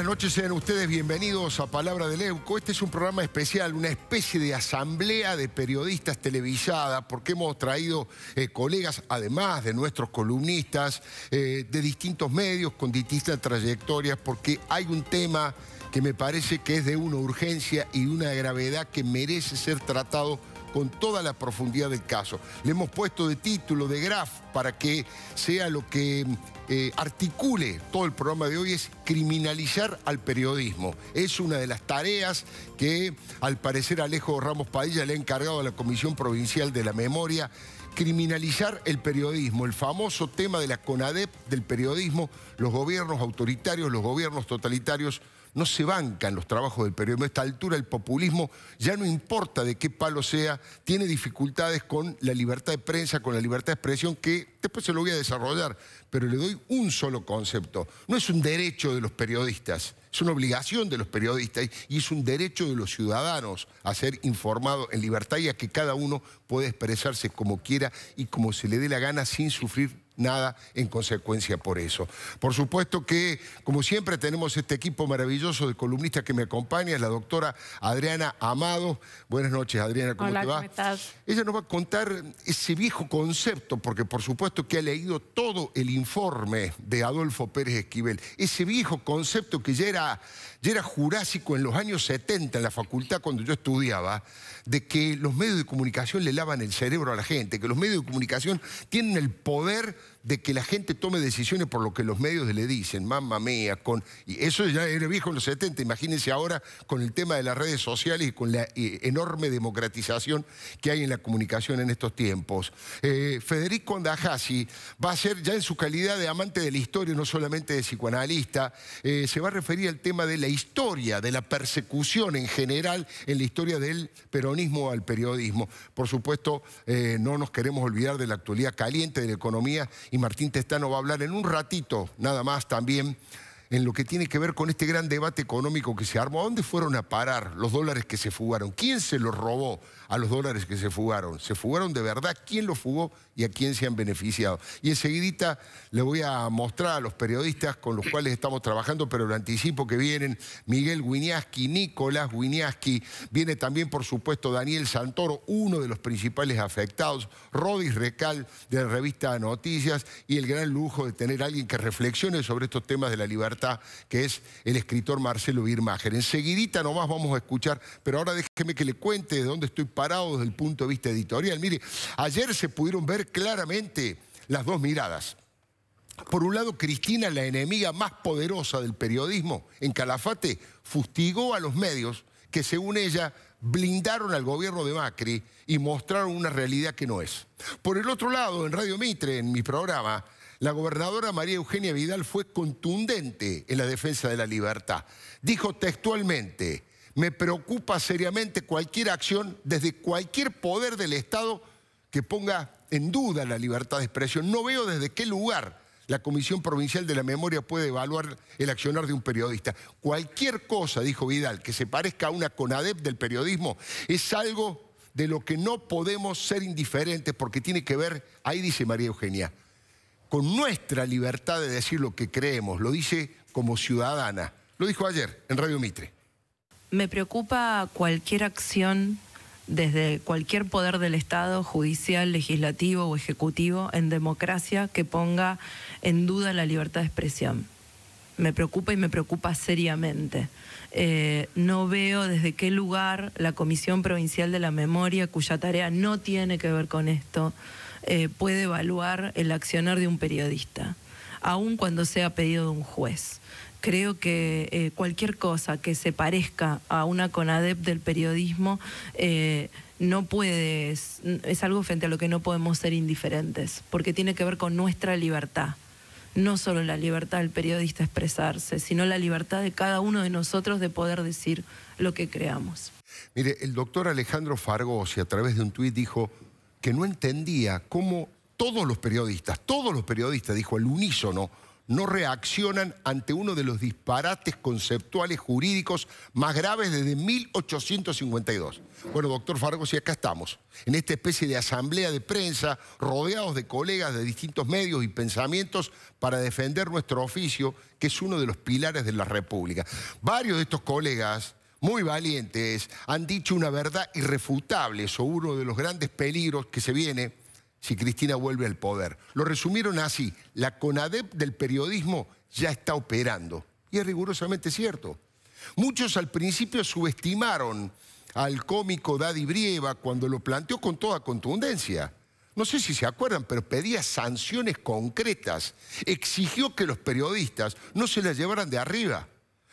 Buenas noches, sean ustedes bienvenidos a Palabra del Euco. Este es un programa especial, una especie de asamblea de periodistas televisada, porque hemos traído eh, colegas, además de nuestros columnistas, eh, de distintos medios, con distintas trayectorias, porque hay un tema que me parece que es de una urgencia y de una gravedad que merece ser tratado con toda la profundidad del caso. Le hemos puesto de título, de graf, para que sea lo que eh, articule todo el programa de hoy, es criminalizar al periodismo. Es una de las tareas que, al parecer, Alejo Ramos Padilla le ha encargado a la Comisión Provincial de la Memoria criminalizar el periodismo, el famoso tema de la CONADEP del periodismo, los gobiernos autoritarios, los gobiernos totalitarios no se bancan los trabajos del periodismo. A esta altura el populismo ya no importa de qué palo sea, tiene dificultades con la libertad de prensa, con la libertad de expresión, que después se lo voy a desarrollar, pero le doy un solo concepto. No es un derecho de los periodistas, es una obligación de los periodistas y es un derecho de los ciudadanos a ser informados en libertad y a que cada uno pueda expresarse como quiera y como se le dé la gana sin sufrir nada en consecuencia por eso. Por supuesto que, como siempre, tenemos este equipo maravilloso de columnistas que me acompaña, la doctora Adriana Amado. Buenas noches, Adriana, ¿cómo te va? ¿cómo estás? Ella nos va a contar ese viejo concepto, porque por supuesto que ha leído todo el informe de Adolfo Pérez Esquivel, ese viejo concepto que ya era, ya era jurásico en los años 70 en la facultad cuando yo estudiaba, de que los medios de comunicación le lavan el cerebro a la gente, que los medios de comunicación tienen el poder de que la gente tome decisiones por lo que los medios le dicen, mamma mía, con, y eso ya era viejo en los 70, imagínense ahora con el tema de las redes sociales y con la eh, enorme democratización que hay en la comunicación en estos tiempos. Eh, Federico Andajasi va a ser ya en su calidad de amante de la historia, no solamente de psicoanalista, eh, se va a referir al tema de la historia, de la persecución en general en la historia del peronismo al periodismo. Por supuesto, no nos queremos olvidar de la actualidad caliente de la economía y Martín Testano va a hablar en un ratito nada más también en lo que tiene que ver con este gran debate económico que se armó. ¿A dónde fueron a parar los dólares que se fugaron? ¿Quién se los robó? a los dólares que se fugaron. Se fugaron de verdad, quién los fugó y a quién se han beneficiado. Y enseguidita le voy a mostrar a los periodistas con los cuales estamos trabajando, pero lo anticipo que vienen Miguel Winiaski, Nicolás Winiaski, viene también por supuesto Daniel Santoro, uno de los principales afectados, Rodis Recal de la revista Noticias y el gran lujo de tener alguien que reflexione sobre estos temas de la libertad, que es el escritor Marcelo Birmacher. Enseguidita nomás vamos a escuchar, pero ahora déjeme que le cuente de dónde estoy ...parados desde el punto de vista editorial. Mire, ayer se pudieron ver claramente las dos miradas. Por un lado, Cristina, la enemiga más poderosa del periodismo en Calafate, fustigó a los medios que, según ella, blindaron al gobierno de Macri y mostraron una realidad que no es. Por el otro lado, en Radio Mitre, en mi programa, la gobernadora María Eugenia Vidal fue contundente en la defensa de la libertad. Dijo textualmente, me preocupa seriamente cualquier acción desde cualquier poder del Estado que ponga en duda la libertad de expresión. No veo desde qué lugar la Comisión Provincial de la Memoria puede evaluar el accionar de un periodista. Cualquier cosa, dijo Vidal, que se parezca a una CONADEP del periodismo, es algo de lo que no podemos ser indiferentes porque tiene que ver, ahí dice María Eugenia, con nuestra libertad de decir lo que creemos, lo dice como ciudadana. Lo dijo ayer en Radio Mitre. Me preocupa cualquier acción desde cualquier poder del Estado, judicial, legislativo o ejecutivo, en democracia, que ponga en duda la libertad de expresión. Me preocupa y me preocupa seriamente. Eh, no veo desde qué lugar la Comisión Provincial de la Memoria, cuya tarea no tiene que ver con esto, eh, puede evaluar el accionar de un periodista aun cuando sea pedido de un juez. Creo que eh, cualquier cosa que se parezca a una CONADEP del periodismo eh, no puede, es, algo frente a lo que no podemos ser indiferentes, porque tiene que ver con nuestra libertad no solo la libertad del periodista expresarse, sino la libertad de cada uno de nosotros de poder decir lo que creamos. Mire, el doctor Alejandro Fargosi a través de un tuit dijo que no entendía cómo todos los periodistas, todos los periodistas, dijo el unísono, no reaccionan ante uno de los disparates conceptuales jurídicos más graves desde 1852. Bueno, doctor Fargos, y acá estamos, en esta especie de asamblea de prensa, rodeados de colegas de distintos medios y pensamientos para defender nuestro oficio, que es uno de los pilares de la República. Varios de estos colegas muy valientes han dicho una verdad irrefutable sobre uno de los grandes peligros que se viene si Cristina vuelve al poder. Lo resumieron así, la CONADEP del periodismo ya está operando. Y es rigurosamente cierto. Muchos al principio subestimaron al cómico Daddy Brieva cuando lo planteó con toda contundencia. No sé si se acuerdan, pero pedía sanciones concretas. Exigió que los periodistas no se las llevaran de arriba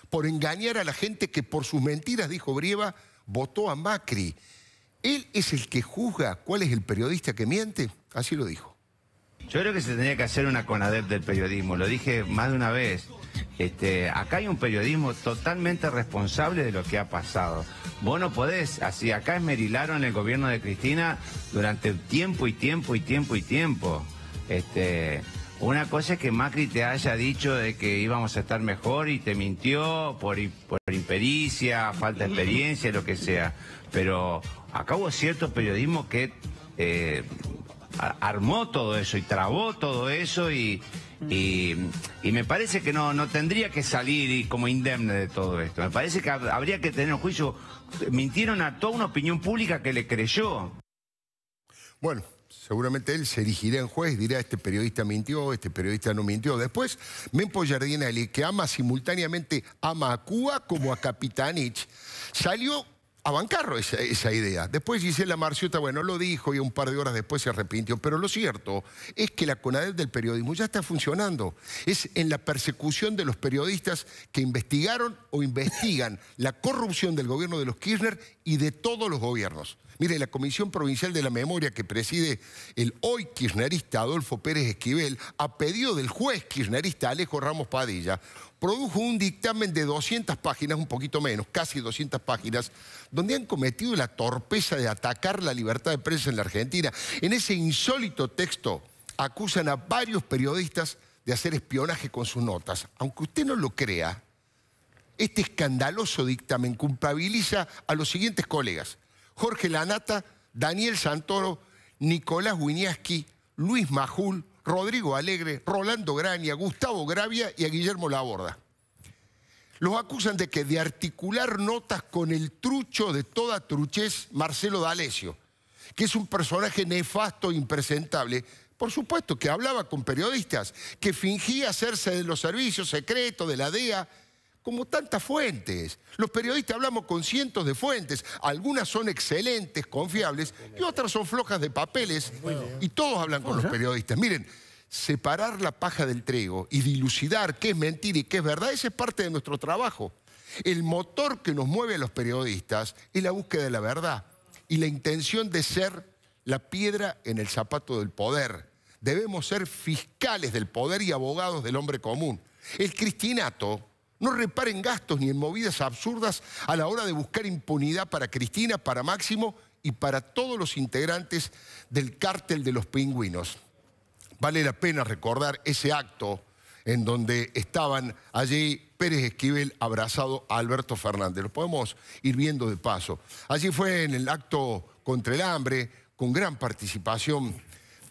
por engañar a la gente que por sus mentiras, dijo Brieva, votó a Macri. Él es el que juzga cuál es el periodista que miente. Así lo dijo. Yo creo que se tenía que hacer una CONADEP del periodismo, lo dije más de una vez. Este, acá hay un periodismo totalmente responsable de lo que ha pasado. Vos no podés, así acá esmerilaron el gobierno de Cristina durante tiempo y tiempo y tiempo y tiempo. Este, una cosa es que Macri te haya dicho de que íbamos a estar mejor y te mintió por, por impericia, falta de experiencia, lo que sea. Pero acá hubo cierto periodismo que eh, armó todo eso y trabó todo eso y, y, me parece que no, tendría que salir como indemne de todo esto. Me parece que habría que tener un juicio. Mintieron a toda una opinión pública que le creyó. Bueno, seguramente él se erigirá en juez, dirá, este periodista mintió, este periodista no mintió. Después, Mempo él que ama simultáneamente ama a Cuba como a Capitanich, salió a esa, idea. Después Gisela Marciota, bueno, lo dijo y un par de horas después se arrepintió, pero lo cierto es que la CONADEP del periodismo ya está funcionando. Es en la persecución de los periodistas que investigaron o investigan la corrupción del gobierno de los Kirchner y de todos los gobiernos. Mire, la Comisión Provincial de la Memoria que preside el hoy kirchnerista Adolfo Pérez Esquivel, a pedido del juez kirchnerista Alejo Ramos Padilla, produjo un dictamen de 200 páginas, un poquito menos, casi 200 páginas, donde han cometido la torpeza de atacar la libertad de prensa en la Argentina. En ese insólito texto acusan a varios periodistas de hacer espionaje con sus notas. Aunque usted no lo crea, este escandaloso dictamen culpabiliza a los siguientes colegas. Jorge Lanata, Daniel Santoro, Nicolás Winiaski, Luis Majul, Rodrigo Alegre, Rolando Grania, Gustavo Gravia y a Guillermo Laborda. Los acusan de que de articular notas con el trucho de toda truchez Marcelo D'Alessio, que es un personaje nefasto e impresentable. Por supuesto que hablaba con periodistas, que fingía hacerse de los servicios secretos de la DEA, como tantas fuentes. Los periodistas hablamos con cientos de fuentes. Algunas son excelentes, confiables, y otras son flojas de papeles. Y todos hablan con los periodistas. Miren, separar la paja del trigo y dilucidar qué es mentira y qué es verdad, ese es parte de nuestro trabajo. El motor que nos mueve a los periodistas es la búsqueda de la verdad y la intención de ser la piedra en el zapato del poder. Debemos ser fiscales del poder y abogados del hombre común. El cristinato no reparen gastos ni en movidas absurdas a la hora de buscar impunidad para Cristina, para Máximo y para todos los integrantes del cártel de los pingüinos. Vale la pena recordar ese acto en donde estaban allí Pérez Esquivel abrazado a Alberto Fernández. Lo podemos ir viendo de paso. Allí fue en el acto contra el hambre, con gran participación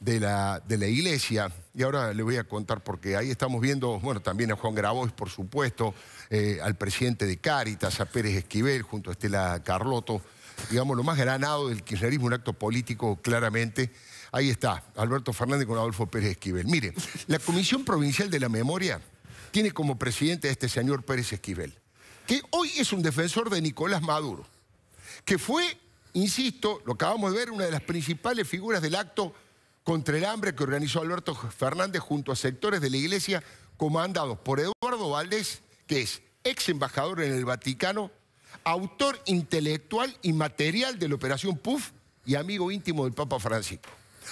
de la, de la iglesia. Y ahora le voy a contar porque ahí estamos viendo, bueno, también a Juan Grabois, por supuesto, eh, al presidente de Cáritas, a Pérez Esquivel, junto a Estela Carlotto, digamos, lo más granado del kirchnerismo, un acto político claramente. Ahí está, Alberto Fernández con Adolfo Pérez Esquivel. Mire, la Comisión Provincial de la Memoria tiene como presidente a este señor Pérez Esquivel, que hoy es un defensor de Nicolás Maduro, que fue, insisto, lo acabamos de ver, una de las principales figuras del acto contra el hambre que organizó Alberto Fernández junto a sectores de la iglesia comandados por Eduardo Valdés, que es ex embajador en el Vaticano, autor intelectual y material de la Operación PUF y amigo íntimo del Papa Francisco.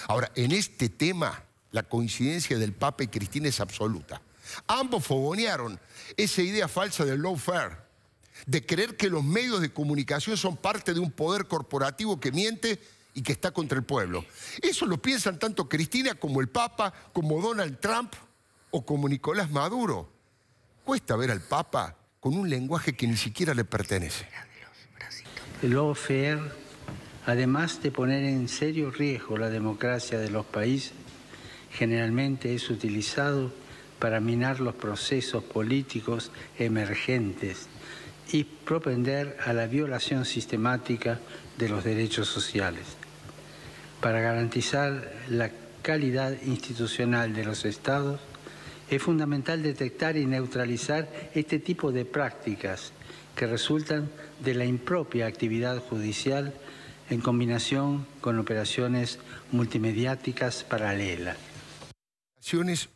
Ahora, en este tema, la coincidencia del Papa y Cristina es absoluta. Ambos fogonearon esa idea falsa del lawfare, de creer que los medios de comunicación son parte de un poder corporativo que miente y que está contra el pueblo. Eso lo piensan tanto Cristina como el Papa, como Donald Trump o como Nicolás Maduro. Cuesta ver al Papa con un lenguaje que ni siquiera le pertenece. El feo, además de poner en serio riesgo la democracia de los países, generalmente es utilizado para minar los procesos políticos emergentes y propender a la violación sistemática de los derechos sociales para garantizar la calidad institucional de los estados, es fundamental detectar y neutralizar este tipo de prácticas que resultan de la impropia actividad judicial en combinación con operaciones multimediáticas paralelas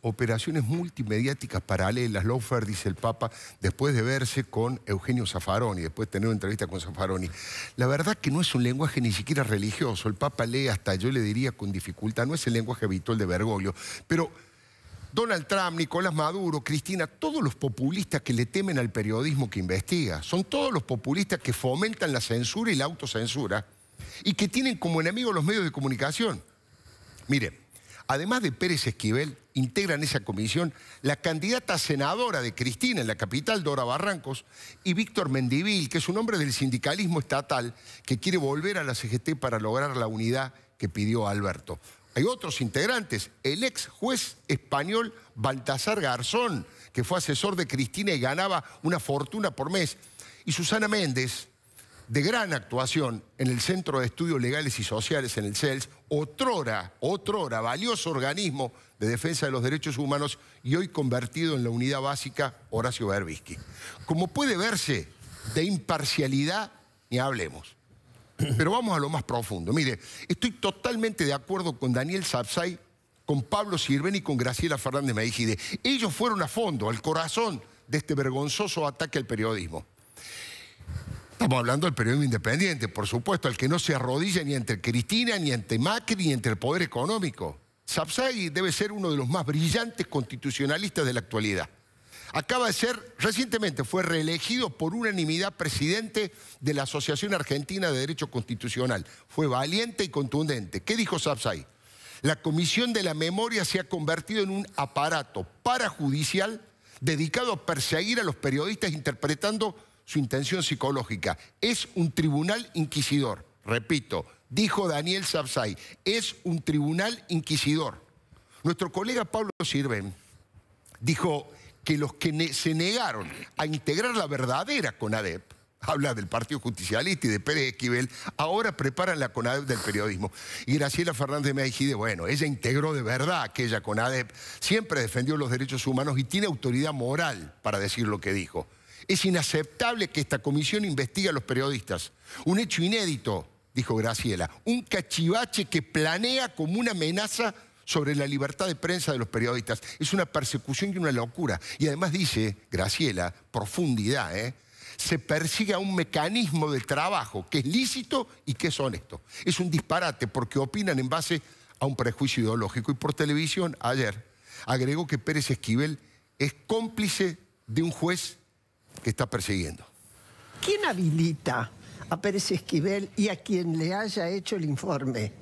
operaciones multimediáticas paralelas. Lofer, dice el Papa, después de verse con Eugenio Zaffaroni, después de tener una entrevista con Zaffaroni. La verdad que no es un lenguaje ni siquiera religioso. El Papa lee hasta, yo le diría, con dificultad. No es el lenguaje habitual de Bergoglio. Pero Donald Trump, Nicolás Maduro, Cristina, todos los populistas que le temen al periodismo que investiga, son todos los populistas que fomentan la censura y la autocensura y que tienen como enemigos los medios de comunicación. Miren, además de Pérez Esquivel, integran esa comisión la candidata senadora de Cristina en la capital, Dora Barrancos, y Víctor Mendivil, que es un hombre del sindicalismo estatal que quiere volver a la CGT para lograr la unidad que pidió Alberto. Hay otros integrantes, el ex juez español Baltasar Garzón, que fue asesor de Cristina y ganaba una fortuna por mes, y Susana Méndez, de gran actuación en el Centro de Estudios Legales y Sociales, en el CELS, otrora, otrora, valioso organismo de defensa de los derechos humanos y hoy convertido en la unidad básica Horacio Berbisky. Como puede verse, de imparcialidad ni hablemos. Pero vamos a lo más profundo. Mire, estoy totalmente de acuerdo con Daniel Sapsay, con Pablo Sirven y con Graciela Fernández Mejide. Ellos fueron a fondo, al corazón de este vergonzoso ataque al periodismo. Estamos hablando del periodismo independiente, por supuesto, al que no se arrodilla ni ante Cristina, ni ante Macri, ni ante el poder económico. Sapsagui debe ser uno de los más brillantes constitucionalistas de la actualidad. Acaba de ser, recientemente fue reelegido por unanimidad presidente de la Asociación Argentina de Derecho Constitucional. Fue valiente y contundente. ¿Qué dijo Sapsay? La Comisión de la Memoria se ha convertido en un aparato parajudicial dedicado a perseguir a los periodistas interpretando su intención psicológica. Es un tribunal inquisidor, repito, dijo Daniel sabsay es un tribunal inquisidor. Nuestro colega Pablo Sirven dijo que los que se negaron a integrar la verdadera CONADEP, habla del Partido Justicialista y de Pérez Esquivel, ahora preparan la CONADEP del periodismo. Y Graciela Fernández Mejide, bueno, ella integró de verdad aquella CONADEP, siempre defendió los derechos humanos y tiene autoridad moral para decir lo que dijo. Es inaceptable que esta comisión investigue a los periodistas. Un hecho inédito, dijo Graciela, un cachivache que planea como una amenaza sobre la libertad de prensa de los periodistas. Es una persecución y una locura. Y además dice, Graciela, profundidad, ¿eh? se persigue a un mecanismo de trabajo que es lícito y que es honesto. Es un disparate porque opinan en base a un prejuicio ideológico. Y por televisión, ayer, agregó que Pérez Esquivel es cómplice de un juez que está persiguiendo. ¿Quién habilita a Pérez Esquivel y a quien le haya hecho el informe,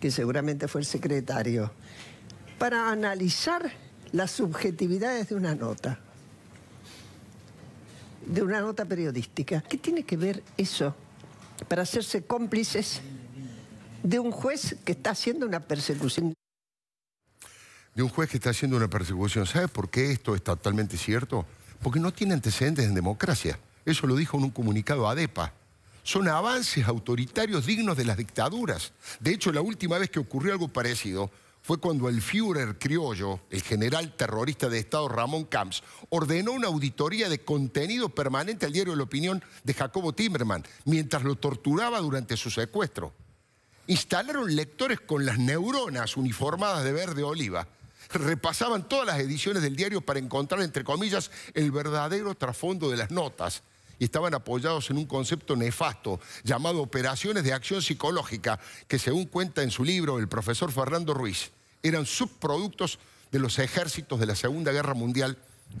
que seguramente fue el secretario, para analizar las subjetividades de una nota? De una nota periodística. ¿Qué tiene que ver eso para hacerse cómplices de un juez que está haciendo una persecución? De un juez que está haciendo una persecución. ¿Sabe por qué esto es totalmente cierto? porque no tiene antecedentes en democracia. Eso lo dijo en un comunicado ADEPA. Son avances autoritarios dignos de las dictaduras. De hecho, la última vez que ocurrió algo parecido fue cuando el Führer criollo, el general terrorista de Estado Ramón Camps, ordenó una auditoría de contenido permanente al diario La Opinión de Jacobo Timerman, mientras lo torturaba durante su secuestro. Instalaron lectores con las neuronas uniformadas de verde oliva repasaban todas las ediciones del diario para encontrar, entre comillas, el verdadero trasfondo de las notas y estaban apoyados en un concepto nefasto llamado operaciones de acción psicológica, que según cuenta en su libro el profesor Fernando Ruiz, eran subproductos de los ejércitos de la Segunda Guerra Mundial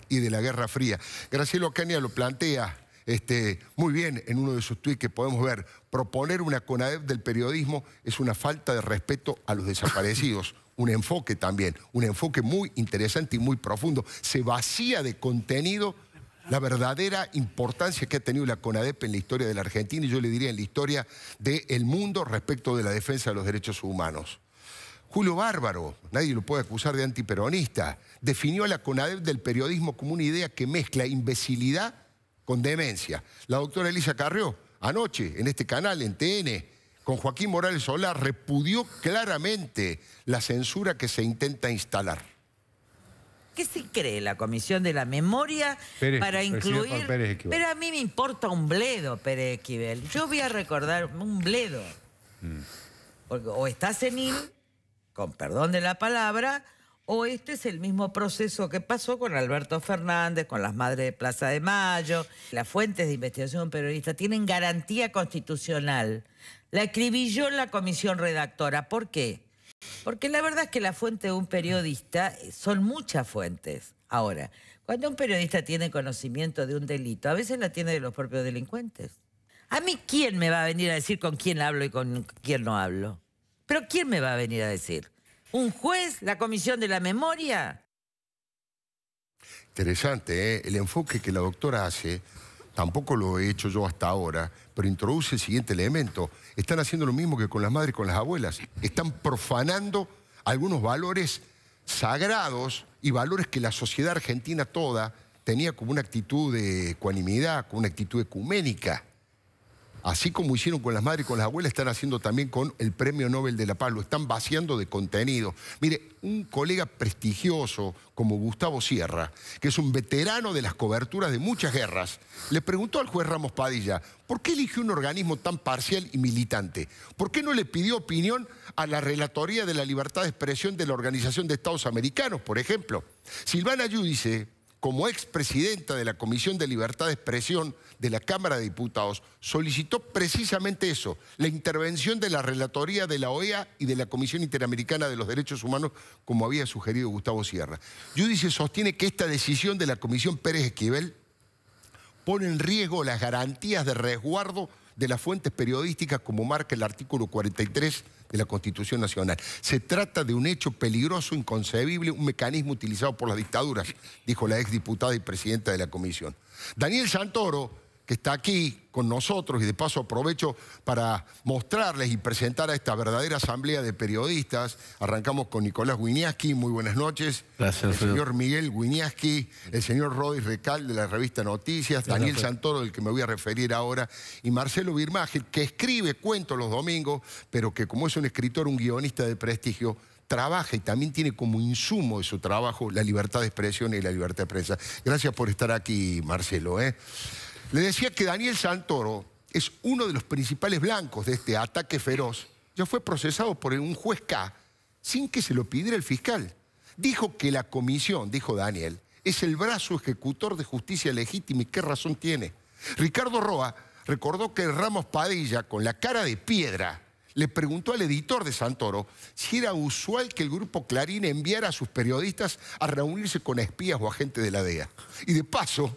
y de la Guerra Fría. Graciela Ocaña lo plantea este, muy bien en uno de sus tweets que podemos ver. Proponer una CONADEP del periodismo es una falta de respeto a los desaparecidos. un enfoque también, un enfoque muy interesante y muy profundo. Se vacía de contenido la verdadera importancia que ha tenido la CONADEP en la historia de la Argentina y yo le diría en la historia del mundo respecto de la defensa de los derechos humanos. Julio Bárbaro, nadie lo puede acusar de antiperonista, definió a la CONADEP del periodismo como una idea que mezcla imbecilidad con demencia. La doctora Elisa Carrió, anoche, en este canal, en TN, con Joaquín Morales Solá repudió claramente la censura que se intenta instalar. ¿Qué se cree la Comisión de la Memoria para incluir... Pero a mí me importa un bledo, Pérez Esquivel. Yo voy a recordar un bledo. Mm. Porque o está senil, con perdón de la palabra, o este es el mismo proceso que pasó con Alberto Fernández, con las madres de Plaza de Mayo. Las fuentes de investigación periodista tienen garantía constitucional la en la comisión redactora. ¿Por qué? Porque la verdad es que la fuente de un periodista eh, son muchas fuentes. Ahora, cuando un periodista tiene conocimiento de un delito, a veces la tiene de los propios delincuentes. A mí, ¿quién me va a venir a decir con quién hablo y con quién no hablo? Pero ¿quién me va a venir a decir? ¿Un juez? ¿La comisión de la memoria? Interesante, ¿eh? el enfoque que la doctora hace tampoco lo he hecho yo hasta ahora, pero introduce el siguiente elemento. Están haciendo lo mismo que con las madres y con las abuelas. Están profanando algunos valores sagrados y valores que la sociedad argentina toda tenía como una actitud de ecuanimidad, como una actitud ecuménica así como hicieron con las madres y con las abuelas, están haciendo también con el Premio Nobel de la Paz, lo están vaciando de contenido. Mire, un colega prestigioso como Gustavo Sierra, que es un veterano de las coberturas de muchas guerras, le preguntó al juez Ramos Padilla, ¿por qué eligió un organismo tan parcial y militante? ¿Por qué no le pidió opinión a la Relatoría de la Libertad de Expresión de la Organización de Estados Americanos, por ejemplo? Silvana dice como expresidenta de la Comisión de Libertad de Expresión de la Cámara de Diputados, solicitó precisamente eso, la intervención de la Relatoría de la OEA y de la Comisión Interamericana de los Derechos Humanos, como había sugerido Gustavo Sierra. Judice sostiene que esta decisión de la Comisión Pérez Esquivel pone en riesgo las garantías de resguardo de las fuentes periodísticas como marca el artículo 43 de la Constitución Nacional. Se trata de un hecho peligroso, inconcebible, un mecanismo utilizado por las dictaduras, dijo la ex diputada y presidenta de la comisión. Daniel Santoro que está aquí con nosotros y de paso aprovecho para mostrarles y presentar a esta verdadera asamblea de periodistas. Arrancamos con Nicolás Guiniaski, muy buenas noches. Gracias. El señor, Miguel Guiniaski, el señor Rodri Recal de la revista Noticias, Daniel Santoro, del que me voy a referir ahora, y Marcelo Birmagel, que escribe cuentos los domingos, pero que como es un escritor, un guionista de prestigio, trabaja y también tiene como insumo de su trabajo la libertad de expresión y la libertad de prensa. Gracias por estar aquí, Marcelo. ¿eh? Le decía que Daniel Santoro es uno de los principales blancos de este ataque feroz. Ya fue procesado por un juez K sin que se lo pidiera el fiscal. Dijo que la comisión, dijo Daniel, es el brazo ejecutor de justicia legítima y qué razón tiene. Ricardo Roa recordó que Ramos Padilla, con la cara de piedra, le preguntó al editor de Santoro si era usual que el grupo Clarín enviara a sus periodistas a reunirse con espías o agentes de la DEA. Y de paso,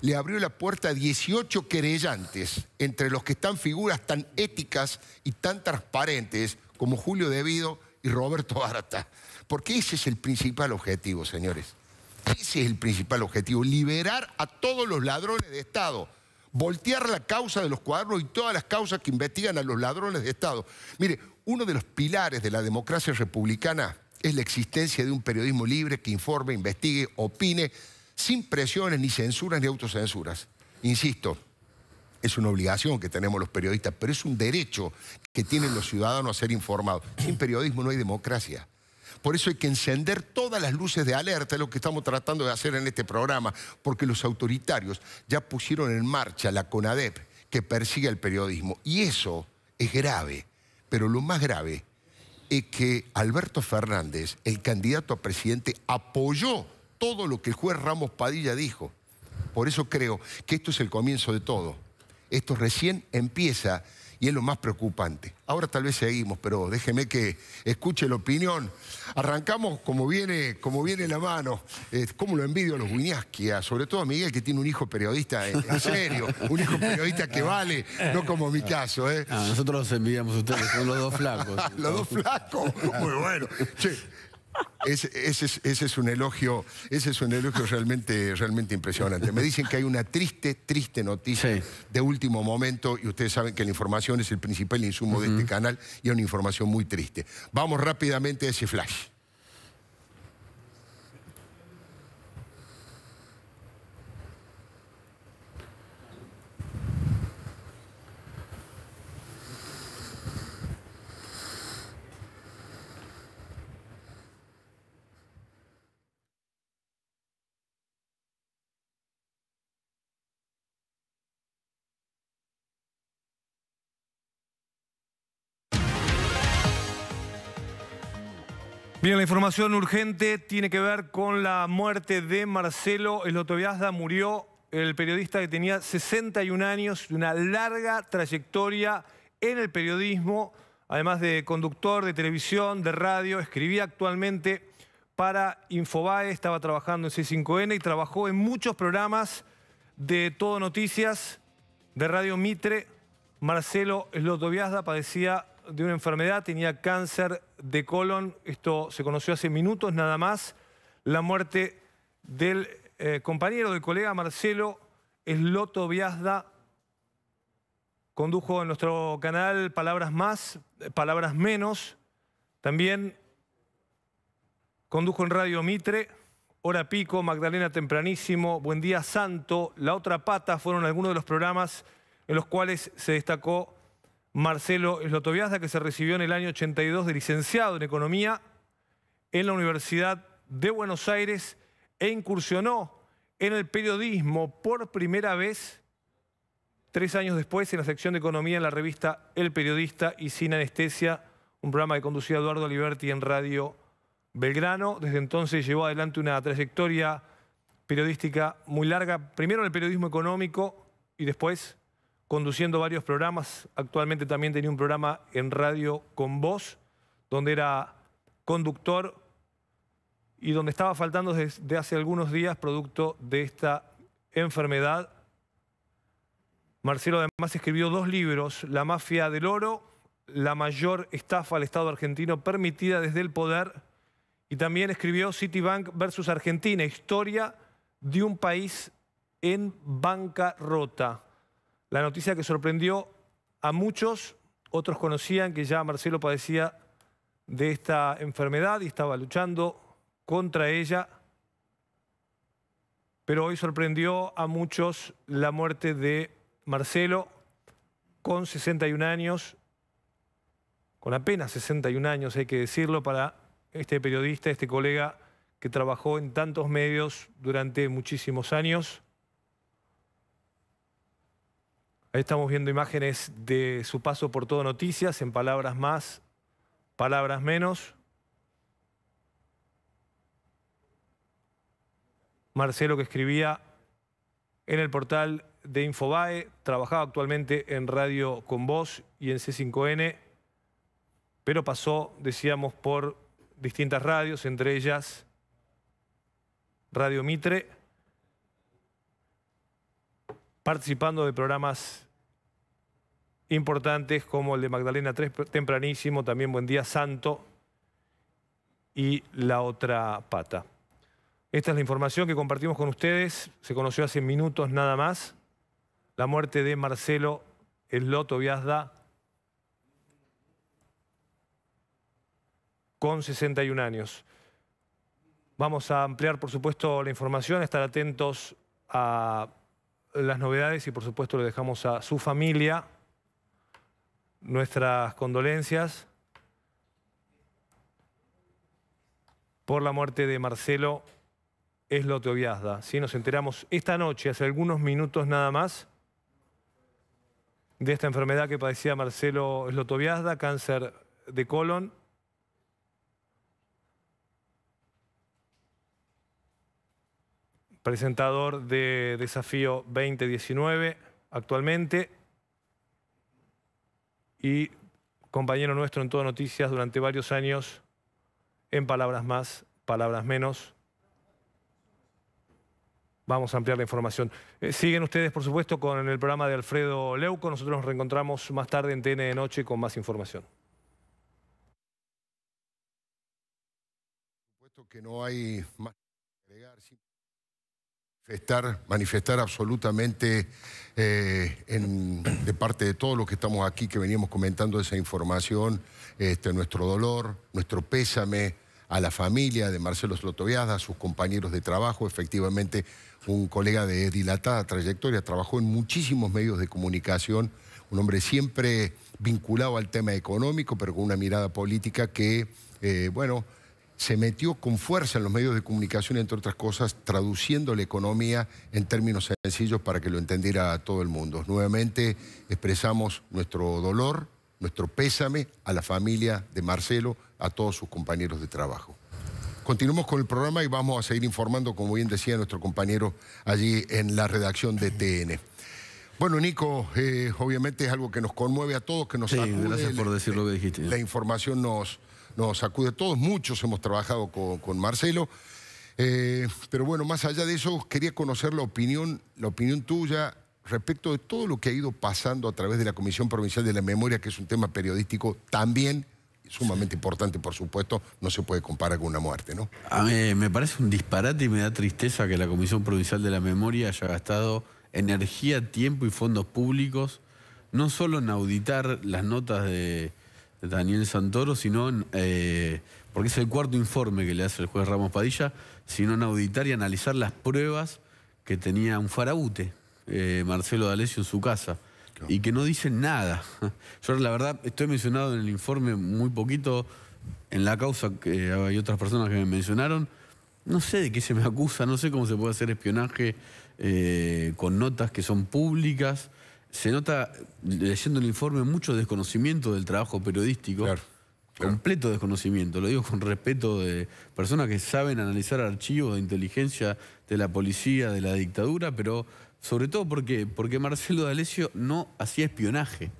le abrió la puerta a 18 querellantes, entre los que están figuras tan éticas y tan transparentes como Julio Devido y Roberto Barata. Porque ese es el principal objetivo, señores. Ese es el principal objetivo, liberar a todos los ladrones de Estado, voltear la causa de los cuadros y todas las causas que investigan a los ladrones de Estado. Mire, uno de los pilares de la democracia republicana es la existencia de un periodismo libre que informe, investigue, opine, sin presiones, ni censuras, ni autocensuras. Insisto, es una obligación que tenemos los periodistas, pero es un derecho que tienen los ciudadanos a ser informados. Sin periodismo no hay democracia. Por eso hay que encender todas las luces de alerta, es lo que estamos tratando de hacer en este programa, porque los autoritarios ya pusieron en marcha la CONADEP que persigue el periodismo. Y eso es grave, pero lo más grave es que Alberto Fernández, el candidato a presidente, apoyó todo lo que el juez Ramos Padilla dijo. Por eso creo que esto es el comienzo de todo. Esto recién empieza y es lo más preocupante. Ahora tal vez seguimos, pero déjeme que escuche la opinión. Arrancamos como viene, como viene la mano, eh, ¿Cómo como lo envidio a los Winiaski, sobre todo a Miguel que tiene un hijo periodista, en serio, un hijo periodista que vale, no como mi caso. ¿eh? Ah, nosotros los envidiamos a ustedes, son los dos flacos. los dos flacos, muy bueno. Ese, es un elogio, ese es un elogio realmente, realmente impresionante. Me dicen que hay una triste, triste noticia de último momento y ustedes saben que la información es el principal insumo de este canal y es una información muy triste. Vamos rápidamente a ese flash. Bien, la información urgente tiene que ver con la muerte de Marcelo Elotoviazda. Murió el periodista que tenía 61 años, una larga trayectoria en el periodismo, además de conductor de televisión, de radio, escribía actualmente para Infobae, estaba trabajando en C5N y trabajó en muchos programas de Todo Noticias, de Radio Mitre. Marcelo Viasda padecía de una enfermedad, tenía cáncer de colon, esto se conoció hace minutos nada más, la muerte del eh, compañero, del colega Marcelo Esloto Viazda, condujo en nuestro canal Palabras Más, Palabras Menos, también condujo en Radio Mitre, Hora Pico, Magdalena Tempranísimo, Buen Día Santo, La Otra Pata, fueron algunos de los programas en los cuales se destacó Marcelo Slotoviazda, que se recibió en el año 82 de licenciado en Economía en la Universidad de Buenos Aires e incursionó en el periodismo por primera vez tres años después en la sección de Economía en la revista El Periodista y Sin Anestesia, un programa que conducía Eduardo Liberti en Radio Belgrano. Desde entonces llevó adelante una trayectoria periodística muy larga, primero en el periodismo económico y después conduciendo varios programas. Actualmente también tenía un programa en radio con voz, donde era conductor y donde estaba faltando desde hace algunos días producto de esta enfermedad. Marcelo además escribió dos libros, La mafia del oro, La mayor estafa al Estado argentino permitida desde el poder, y también escribió Citibank versus Argentina, historia de un país en bancarrota. La noticia que sorprendió a muchos, otros conocían que ya Marcelo padecía de esta enfermedad y estaba luchando contra ella, pero hoy sorprendió a muchos la muerte de Marcelo con 61 años, con apenas 61 años hay que decirlo para este periodista, este colega que trabajó en tantos medios durante muchísimos años. estamos viendo imágenes de su paso por todo noticias, en palabras más, palabras menos. Marcelo que escribía en el portal de Infobae, trabajaba actualmente en Radio Con Voz y en C5N, pero pasó, decíamos, por distintas radios, entre ellas Radio Mitre, participando de programas importantes como el de Magdalena 3 tempranísimo, también Buen Día Santo y la otra pata. Esta es la información que compartimos con ustedes, se conoció hace minutos nada más, la muerte de Marcelo loto Viazda con 61 años. Vamos a ampliar, por supuesto, la información, estar atentos a las novedades y, por supuesto, le dejamos a su familia nuestras condolencias por la muerte de Marcelo Eslotoviazda. Nos enteramos esta noche, hace algunos minutos nada más, de esta enfermedad que padecía Marcelo Eslotoviasda, cáncer de colon. Presentador de Desafío 2019 actualmente y compañero nuestro en Todo Noticias durante varios años, en palabras más, palabras menos. Vamos a ampliar la información. Eh, siguen ustedes, por supuesto, con el programa de Alfredo Leuco. Nosotros nos reencontramos más tarde en TN de Noche con más información. Por supuesto que no hay más manifestar, manifestar absolutamente eh, de parte de todos los que estamos aquí, que veníamos comentando esa información, este, nuestro dolor, nuestro pésame a la familia de Marcelo Slotoviada, a sus compañeros de trabajo, efectivamente un colega de dilatada trayectoria, trabajó en muchísimos medios de comunicación, un hombre siempre vinculado al tema económico, pero con una mirada política que, eh, bueno, se metió con fuerza en los medios de comunicación, entre otras cosas, traduciendo la economía en términos sencillos para que lo entendiera todo el mundo. Nuevamente expresamos nuestro dolor, nuestro pésame a la familia de Marcelo, a todos sus compañeros de trabajo. Continuamos con el programa y vamos a seguir informando, como bien decía nuestro compañero allí en la redacción de TN. Bueno, Nico, eh, obviamente es algo que nos conmueve a todos, que nos sí, gracias por decir lo que dijiste. la información nos, nos acude a todos. Muchos hemos trabajado con, Marcelo. Eh, pero bueno, más allá de eso, quería conocer la opinión, la opinión tuya respecto de todo lo que ha ido pasando a través de la Comisión Provincial de la Memoria, que es un tema periodístico también sumamente importante, por supuesto, no se puede comparar con una muerte, ¿no? me parece un disparate y me da tristeza que la Comisión Provincial de la Memoria haya gastado energía, tiempo y fondos públicos, no solo en auditar las notas de, Daniel Santoro, sino en, eh, porque es el cuarto informe que le hace el juez Ramos Padilla, sino en auditar y analizar las pruebas que tenía un faraute, eh, Marcelo D'Alessio, en su casa. Y que no dicen nada. Yo la verdad estoy mencionado en el informe muy poquito, en la causa que hay otras personas que me mencionaron. No sé de qué se me acusa, no sé cómo se puede hacer espionaje eh, con notas que son públicas se nota, leyendo el informe, mucho desconocimiento del trabajo periodístico. Completo desconocimiento, lo digo con respeto de personas que saben analizar archivos de inteligencia de la policía, de la dictadura, pero sobre todo porque, porque Marcelo D'Alessio no hacía espionaje.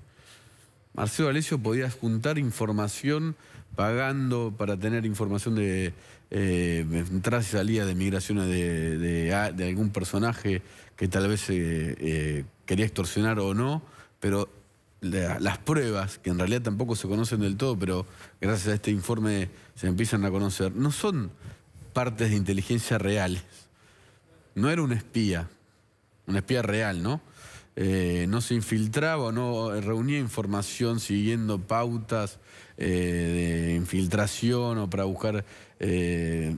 Marcelo D'Alessio podía juntar información pagando para tener información de eh, y salidas de migraciones de, algún personaje que tal vez eh, eh, quería extorsionar o no, pero las pruebas, que en realidad tampoco se conocen del todo, pero gracias a este informe se empiezan a conocer, no son partes de inteligencia reales. No era un espía, un espía real, ¿no? Eh, no se infiltraba o no reunía información siguiendo pautas eh, de infiltración o para buscar eh,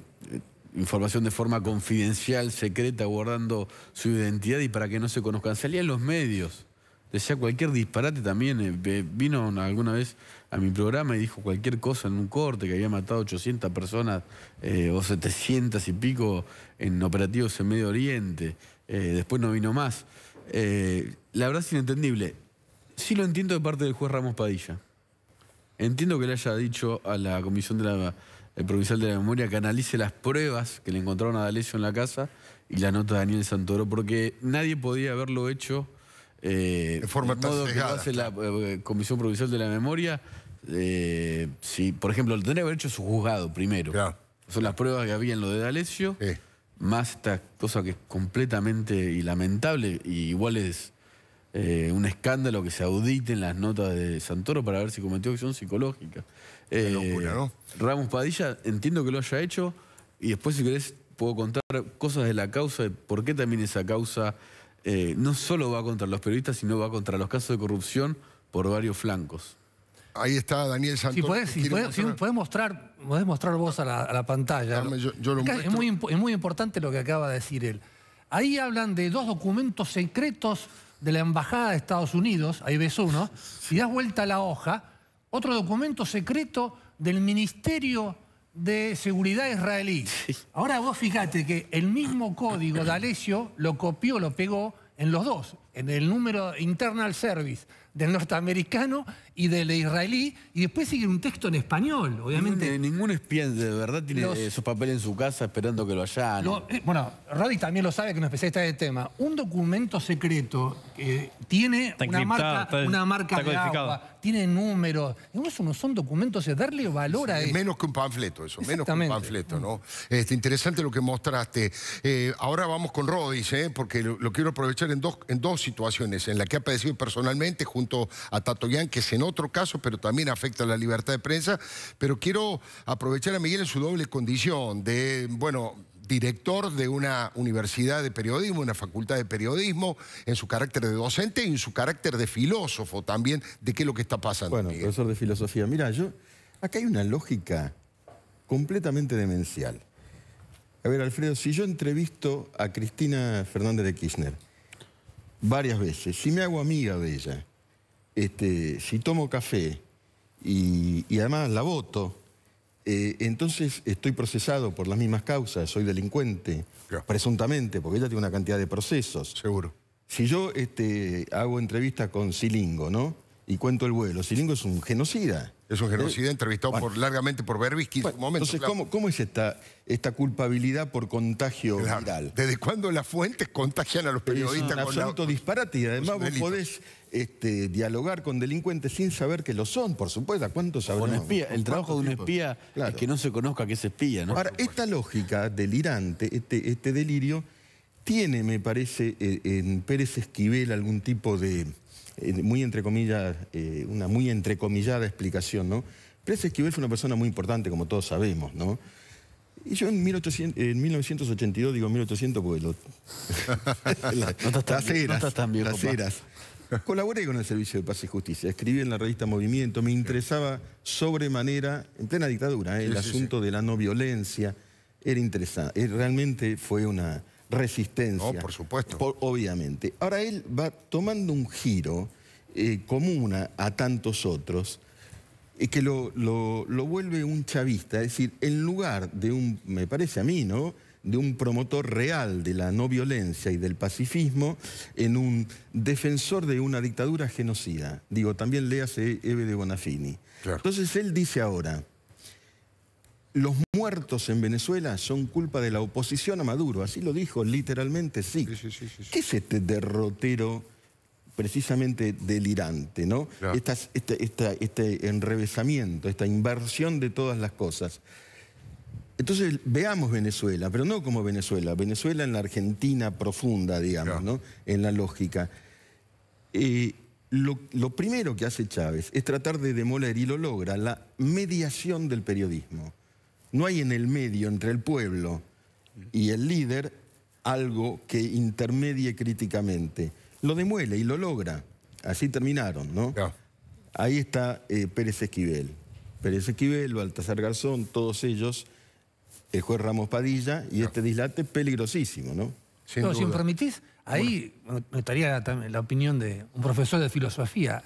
información de forma confidencial, secreta, guardando su identidad y para que no se conozcan. Salía en los medios, decía cualquier disparate también. Eh, vino alguna vez a mi programa y dijo cualquier cosa en un corte, que había matado 800 personas eh, o 700 y pico en operativos en Medio Oriente. Eh, después no vino más. la verdad es inentendible. Sí lo entiendo de parte del juez Ramos Padilla. Entiendo que le haya dicho a la Comisión de la el provincial de la memoria, que analice las pruebas que le encontraron a D'Alessio en la casa y la nota de Daniel Santoro, porque nadie podía haberlo hecho eh, de forma tan que la eh, Comisión Provincial de la Memoria. Eh, por ejemplo, lo tendría que haber hecho su juzgado primero. Son las pruebas que había en lo de D'Alessio, más esta cosa que es completamente lamentable, y igual es un escándalo que se auditen las notas de Santoro para ver si cometió acción psicológica. Eh, Ramos Padilla, entiendo que lo haya hecho. Y después, si querés, puedo contar cosas de la causa, de por qué también esa causa eh, no solo va contra los periodistas, sino va contra los casos de corrupción por varios flancos. Ahí está Daniel Santos. Si podés, mostrar? mostrar, vos a la, pantalla. es, muy, importante lo que acaba de decir él. Ahí hablan de dos documentos secretos de la Embajada de Estados Unidos, ahí ves uno, si das vuelta la hoja, otro documento secreto del Ministerio de Seguridad israelí. Ahora vos fíjate que el mismo código de Alesio lo copió, lo pegó en los dos, en el número Internal Service del norteamericano y del israelí, y después sigue un texto en español, obviamente. Ningún, ningún de verdad, tiene eh, su esos papeles en su casa esperando que lo hallan eh, bueno, Roddy también lo sabe, que es un especialista de tema. Un documento secreto que tiene una marca, una marca de tiene números. Eso no son documentos, es darle valor a eso. Menos que un panfleto eso, menos que un panfleto, ¿no? Este, interesante lo que mostraste. Eh, ahora vamos con Roddy, porque lo, quiero aprovechar en dos, en dos situaciones, en la que ha padecido personalmente junto a Tatoyan, que se nota otro caso, pero también afecta a la libertad de prensa. Pero quiero aprovechar a Miguel en su doble condición de, bueno, director de una universidad de periodismo, una facultad de periodismo, en su carácter de docente y en su carácter de filósofo también, de qué es lo que está pasando. Bueno, profesor de filosofía, mira, yo, acá hay una lógica completamente demencial. A ver, Alfredo, si yo entrevisto a Cristina Fernández de Kirchner varias veces, si me hago amiga de ella, este, si tomo café y, además la voto, eh, entonces estoy procesado por las mismas causas, soy delincuente, presuntamente, porque ella tiene una cantidad de procesos. Seguro. Si yo este, hago entrevista con Silingo, ¿no? y cuento el vuelo. Silingo es un genocida. Es un genocida eh, entrevistado largamente por Berbisky Entonces, ¿cómo, es esta, esta culpabilidad por contagio viral? ¿Desde cuándo las fuentes contagian a los periodistas? Es un absoluto disparate y además vos podés este, dialogar con delincuentes sin saber que lo son, por supuesto. ¿Cuántos sabrán? El trabajo de un espía es que no se conozca que es espía. ¿no? Ahora, esta lógica delirante, este, este delirio, tiene, me parece, eh, en Pérez Esquivel algún tipo de eh, muy entre comillas, eh, una muy entrecomillada explicación, ¿no? Pérez Esquivel fue una persona muy importante, como todos sabemos, ¿no? Y yo en, 1982, digo 1800 pues... lo... las eras, las Colaboré con el Servicio de Paz y Justicia, escribí en la revista Movimiento, me interesaba sobremanera, en plena dictadura, ¿eh? el asunto de la no violencia, era interesante, realmente fue una, resistencia. No, por supuesto. obviamente. Ahora él va tomando un giro eh, común a, tantos otros y que lo, lo, vuelve un chavista. Es decir, en lugar de un, me parece a mí, ¿no?, de un promotor real de la no violencia y del pacifismo en un defensor de una dictadura genocida. Digo, también le hace Eve de Bonafini. Entonces él dice ahora, los muertos en Venezuela son culpa de la oposición a Maduro, así lo dijo literalmente, sí. ¿Qué es este derrotero precisamente delirante, ¿no? Este, este, enrevesamiento, esta inversión de todas las cosas. Entonces veamos Venezuela, pero no como Venezuela, Venezuela en la Argentina profunda, digamos, ¿no? En la lógica. Eh, lo, primero que hace Chávez es tratar de demoler, y lo logra, la mediación del periodismo no hay en el medio, entre el pueblo y el líder, algo que intermedie críticamente. Lo demuele y lo logra. Así terminaron, ¿no? Ahí está eh, Pérez Esquivel. Pérez Esquivel, Baltasar Garzón, todos ellos, el juez Ramos Padilla, y este dislate peligrosísimo, ¿no? no, si me permitís, ahí me gustaría la opinión de un profesor de filosofía.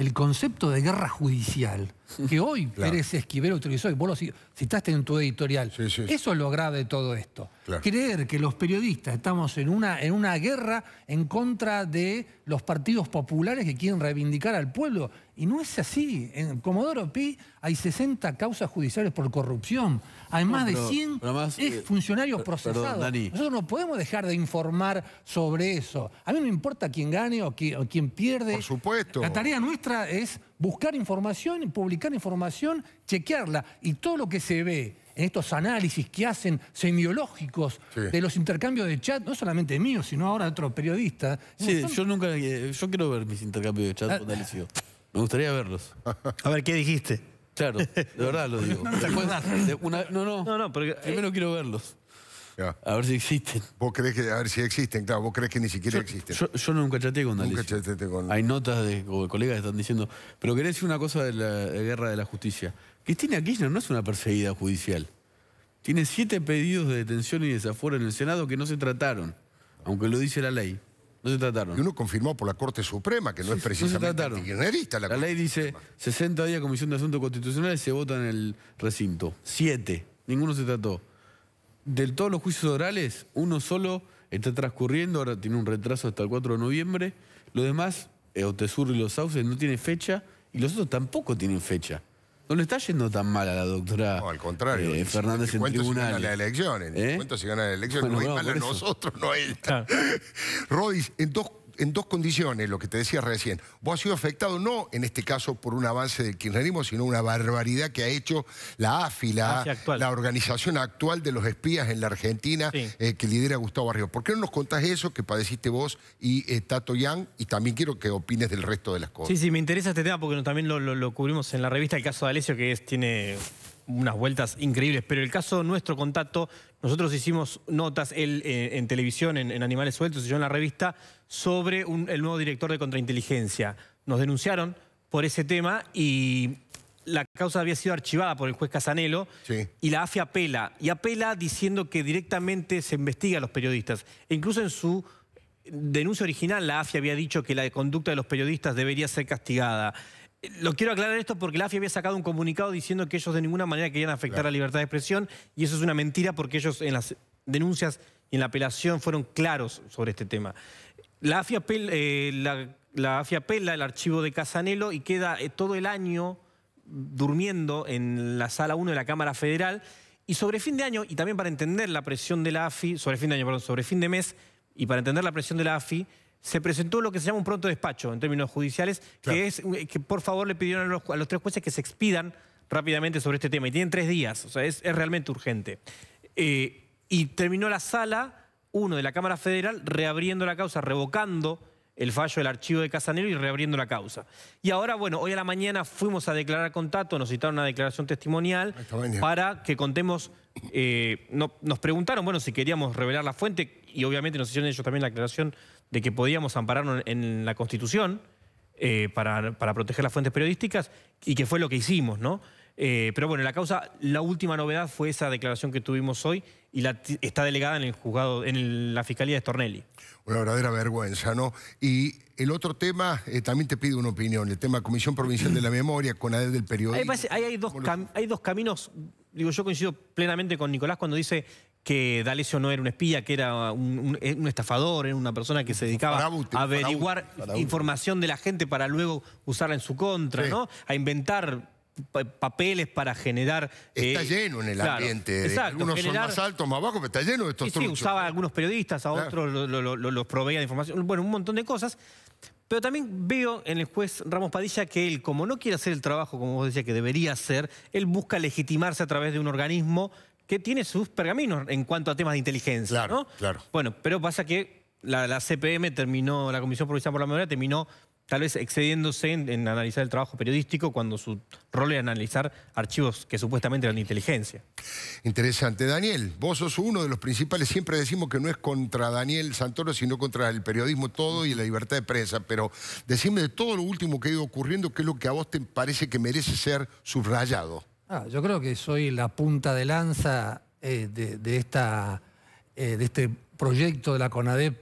el concepto de guerra judicial, que hoy Pérez Esquivel utilizó, y vos lo citaste en tu editorial, eso es lo grave de todo esto. Creer que los periodistas estamos en una, en una guerra en contra de los partidos populares que quieren reivindicar al pueblo. Y no es así. En Comodoro Pi hay 60 causas judiciales por corrupción. Hay más de 100 eh, funcionarios procesados. Nosotros no podemos dejar de informar sobre eso. A mí no me importa quién gane o quién, pierde. Por supuesto. La tarea nuestra es buscar información, publicar información, chequearla. Y todo lo que se ve en estos análisis que hacen semiológicos de los intercambios de chat, no solamente míos, sino ahora de otros periodistas. Sí, yo nunca. Eh, yo quiero ver mis intercambios de chat con ah. Me gustaría verlos. A ver, ¿qué dijiste? Claro, de verdad lo digo. No, no, no, no, primero eh, quiero verlos. A ver si existen. Vos crees que, a ver si existen, claro, vos crees que ni siquiera existen. Yo, nunca chateé con Nunca Hay notas de, colegas que están diciendo, pero quería decir una cosa de la guerra de la justicia. Cristina Kirchner no es una perseguida judicial. Tiene siete pedidos de detención y desafuera en el Senado que no se trataron, aunque lo dice la ley. No se trataron. Y uno confirmó por la Corte Suprema que no es precisamente no se la La ley dice 60 días Comisión de Asuntos Constitucionales se vota en el recinto. Siete. Ninguno se trató de todos los juicios orales, uno solo está transcurriendo, ahora tiene un retraso hasta el 4 de noviembre. Los demás, eh, Otesur y los Sauces, no tienen fecha y los otros tampoco tienen fecha. No le está yendo tan mal a la doctora al contrario, eh, Fernández en tribunal ¿Eh? Si gana la elecciones, se gana la elección. no, a nosotros, no a ella. Rodis, en dos en dos condiciones, lo que te decía recién. Vos has sido afectado no en este caso por un avance del kirchnerismo, sino una barbaridad que ha hecho la AFI, la, organización actual de los espías en la Argentina eh, que lidera Gustavo Barrio. ¿Por qué no nos contás eso que padeciste vos y eh, Tato Yang? Y también quiero que opines del resto de las cosas. Sí, sí, me interesa este tema porque también lo, cubrimos en la revista, el caso de Alessio, que tiene unas vueltas increíbles, pero el caso nuestro contacto, nosotros hicimos notas, él eh, en televisión, en, en Animales Sueltos y yo en la revista, sobre el nuevo director de contrainteligencia. Nos denunciaron por ese tema y la causa había sido archivada por el juez Casanelo y la AFIA apela, y apela diciendo que directamente se investiga a los periodistas. E incluso en su denuncia original la AFI había dicho que la conducta de los periodistas debería ser castigada. Lo quiero aclarar esto porque la AFI había sacado un comunicado diciendo que ellos de ninguna manera querían afectar la libertad de expresión y eso es una mentira porque ellos en las denuncias y en la apelación fueron claros sobre este tema. La AFI apela, eh, la, el archivo de Casanelo y queda eh, todo el año durmiendo en la sala 1 de la Cámara Federal. Y sobre fin de año, y también para entender la presión de la AFI, sobre fin de año, perdón, sobre fin de mes, y para entender la presión de la AFI, se presentó lo que se llama un pronto despacho en términos judiciales, que es eh, que por favor le pidieron a los, tres jueces que se expidan rápidamente sobre este tema. Y tienen tres días, o sea, es, realmente urgente. y terminó la sala uno de la Cámara Federal reabriendo la causa, revocando el fallo del archivo de Casanero y reabriendo la causa. Y ahora, bueno, hoy a la mañana fuimos a declarar contacto, nos citaron una declaración testimonial para que contemos, eh, nos preguntaron, bueno, si queríamos revelar la fuente y obviamente nos hicieron ellos también la aclaración de que podíamos ampararnos en la Constitución eh, para, para, proteger las fuentes periodísticas y que fue lo que hicimos, ¿no? Eh, pero bueno, la causa, la última novedad fue esa declaración que tuvimos hoy y está delegada en el juzgado, en la Fiscalía de Stornelli. Una verdadera vergüenza, ¿no? Y el otro tema, eh, también te pido una opinión, el tema Comisión Provincial de la Memoria, con la del periodismo. hay, dos caminos, digo, yo coincido plenamente con Nicolás cuando dice que D'Alessio no era un espía, que era un, eh, estafador, era una persona que se dedicaba a averiguar información de la gente para luego usarla en su contra, ¿no? A inventar papeles para generar... Está eh, lleno en el ambiente. algunos son más altos, más bajos, pero está lleno de estos y Sí, usaba a algunos periodistas, a otros los lo, proveía de información. Bueno, un montón de cosas. Pero también veo en el juez Ramos Padilla que él, como no quiere hacer el trabajo como vos decías que debería hacer, él busca legitimarse a través de un organismo que tiene sus pergaminos en cuanto a temas de inteligencia, claro, Claro, Bueno, pero pasa que la, la CPM terminó, la Comisión Provincial por la Memoria terminó tal vez excediéndose en, analizar el trabajo periodístico cuando su rol era analizar archivos que supuestamente eran de inteligencia. Interesante. Daniel, vos sos uno de los principales, siempre decimos que no es contra Daniel Santoro, sino contra el periodismo todo y la libertad de prensa, pero decime de todo lo último que ha ido ocurriendo, ¿qué es lo que a vos te parece que merece ser subrayado? Ah, yo creo que soy la punta de lanza eh, de, esta, eh, de este proyecto de la CONADEP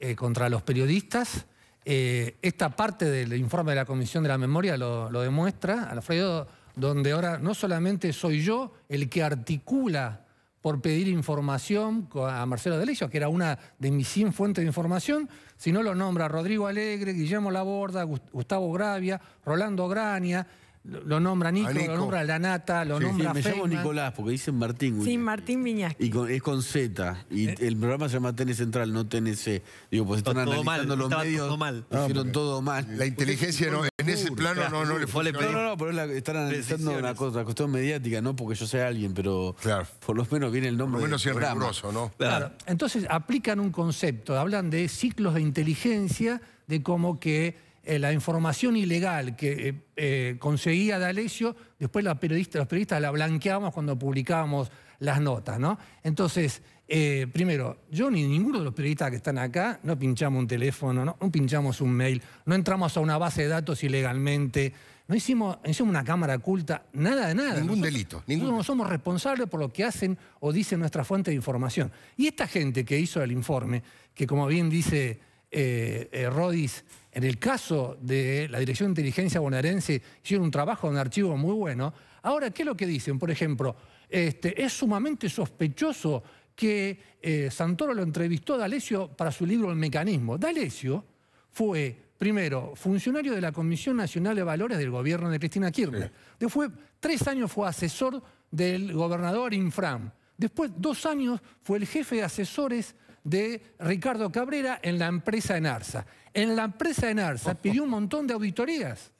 eh, contra los periodistas eh, esta parte del informe de la Comisión de la Memoria lo, demuestra, Alfredo, donde ahora no solamente soy yo el que articula por pedir información a Marcelo Delicio, que era una de mis 100 fuentes de información, sino lo nombra Rodrigo Alegre, Guillermo Laborda, Gustavo Gravia, Rolando Grania, lo, nombra Nico, lo nombra nata, lo nombra sí, Me llamo Nicolás porque dicen Martín Sí, Martín Viñaski. Y es con Z. Y eh. el programa se llama TN Central, no TNC. Digo, pues están analizando los medios. Todo mal. hicieron ah, todo mal. La inteligencia en ese plano no, le fue. No, no, no, pero están analizando una cosa, la cuestión mediática, no porque yo sea alguien, pero por lo menos viene el nombre. Por lo menos es riguroso, ¿no? claro. Entonces aplican un concepto, hablan de ciclos de inteligencia, de cómo que eh, la información ilegal que eh, eh, conseguía D'Alessio, después los periodistas la blanqueábamos cuando publicábamos las notas, ¿no? Entonces, primero, yo ni ninguno de los periodistas que están acá, no pinchamos un teléfono, no, pinchamos un mail, no entramos a una base de datos ilegalmente, no hicimos, hicimos una cámara oculta, nada de nada. Ningún delito. Nosotros No somos responsables por lo que hacen o dicen nuestra fuente de información. Y esta gente que hizo el informe, que como bien dice Rodis, en el caso de la Dirección de Inteligencia bonaerense, hicieron un trabajo de un archivo muy bueno. Ahora, ¿qué es lo que dicen? Por ejemplo, este, es sumamente sospechoso que eh, Santoro lo entrevistó a D'Alessio para su libro El Mecanismo. D'Alessio fue, primero, funcionario de la Comisión Nacional de Valores del gobierno de Cristina Kirchner. Después, tres años fue asesor del gobernador Infram. Después, dos años fue el jefe de asesores de Ricardo Cabrera en la empresa Enarsa. En la empresa Enarsa pidió un montón de auditorías.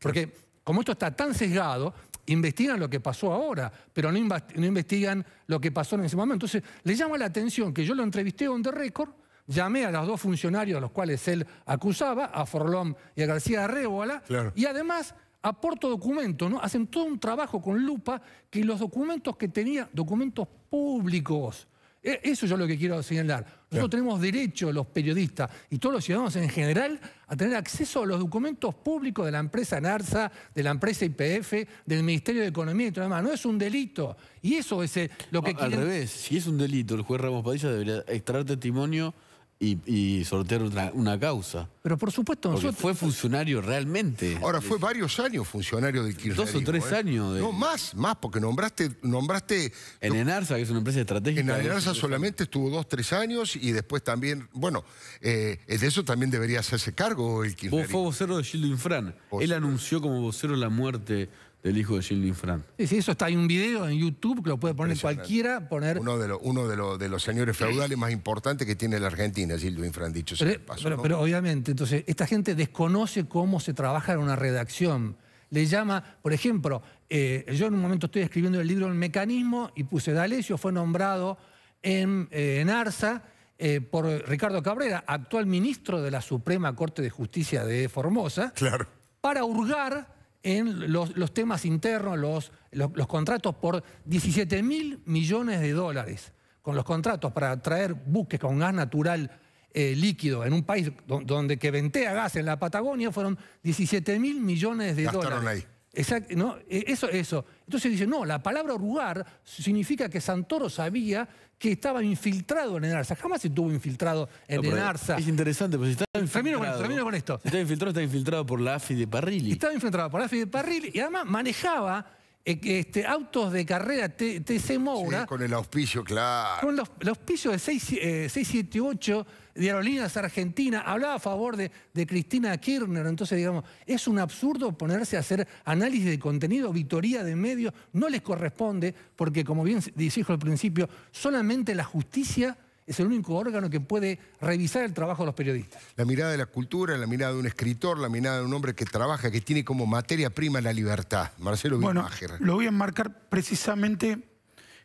Porque como esto está tan sesgado, investigan lo que pasó ahora, pero no, investigan lo que pasó en ese momento. Entonces, le llama la atención que yo lo entrevisté on the record, llamé a los dos funcionarios a los cuales él acusaba, a Forlón y a García Arrébola, y además aporto documentos, ¿no? Hacen todo un trabajo con lupa que los documentos que tenía, documentos públicos, e, eso yo es lo que quiero señalar. Nosotros tenemos derecho, los periodistas y todos los ciudadanos en general, a tener acceso a los documentos públicos de la empresa NARSA, de la empresa IPF, del Ministerio de Economía y todo lo demás. No es un delito. Y eso es eh, lo que. Al revés, si es un delito, el juez Ramos Padilla debería extraer testimonio y, sortear una, causa. Pero por supuesto, fue funcionario realmente. Ahora, fue varios años funcionario del kirchnerismo. Dos o tres ¿eh? años. No, más, más, porque nombraste... nombraste en Enarsa, que es una empresa estratégica. En Enarsa solamente estuvo dos, tres años y después también... Bueno, eh, de eso también debería hacerse cargo el kirchnerismo. fue vocero de Gildo Infran. Él anunció como vocero la muerte el hijo de Silvio Fran. Sí, sí, eso está, en un video en YouTube que lo puede poner cualquiera. Poner... Uno, de, uno de, de los señores eh. feudales más importantes que tiene la Argentina, Silvio Fran, dicho pero, pero, obviamente, entonces, esta gente desconoce cómo se trabaja en una redacción. Le llama, por ejemplo, eh, yo en un momento estoy escribiendo el libro El Mecanismo y puse D'Alessio fue nombrado en, eh, Arza Arsa por Ricardo Cabrera, actual ministro de la Suprema Corte de Justicia de Formosa, claro. para hurgar en los, los temas internos, los, los, contratos por 17 mil millones de dólares, con los contratos para traer buques con gas natural eh, líquido en un país donde que ventea gas en la Patagonia, fueron 17 mil millones de dólares. Ahí. no, e, eso, eso. Entonces dice, no, la palabra rugar significa que Santoro sabía que estaba infiltrado en Enarza. Jamás estuvo infiltrado en no, Enarza. Es interesante, porque si estaba infiltrado... Termino con, esto. Si está infiltrado, está infiltrado por la AFI de Parrilli. Estaba infiltrado por la AFI de Parrilli y además manejaba eh, este, autos de carrera TC Moura. con el auspicio, claro. Con los, el auspicio de 678 eh, de Aerolíneas Argentina, hablaba a favor de, Cristina Kirchner. Entonces, digamos, es un absurdo ponerse a hacer análisis de contenido, victoria de medios, no les corresponde, porque como bien dijo al principio, solamente la justicia es el único órgano que puede revisar el trabajo de los periodistas. La mirada de la cultura, la mirada de un escritor, la mirada de un hombre que trabaja, que tiene como materia prima la libertad. Marcelo bueno, lo voy a enmarcar precisamente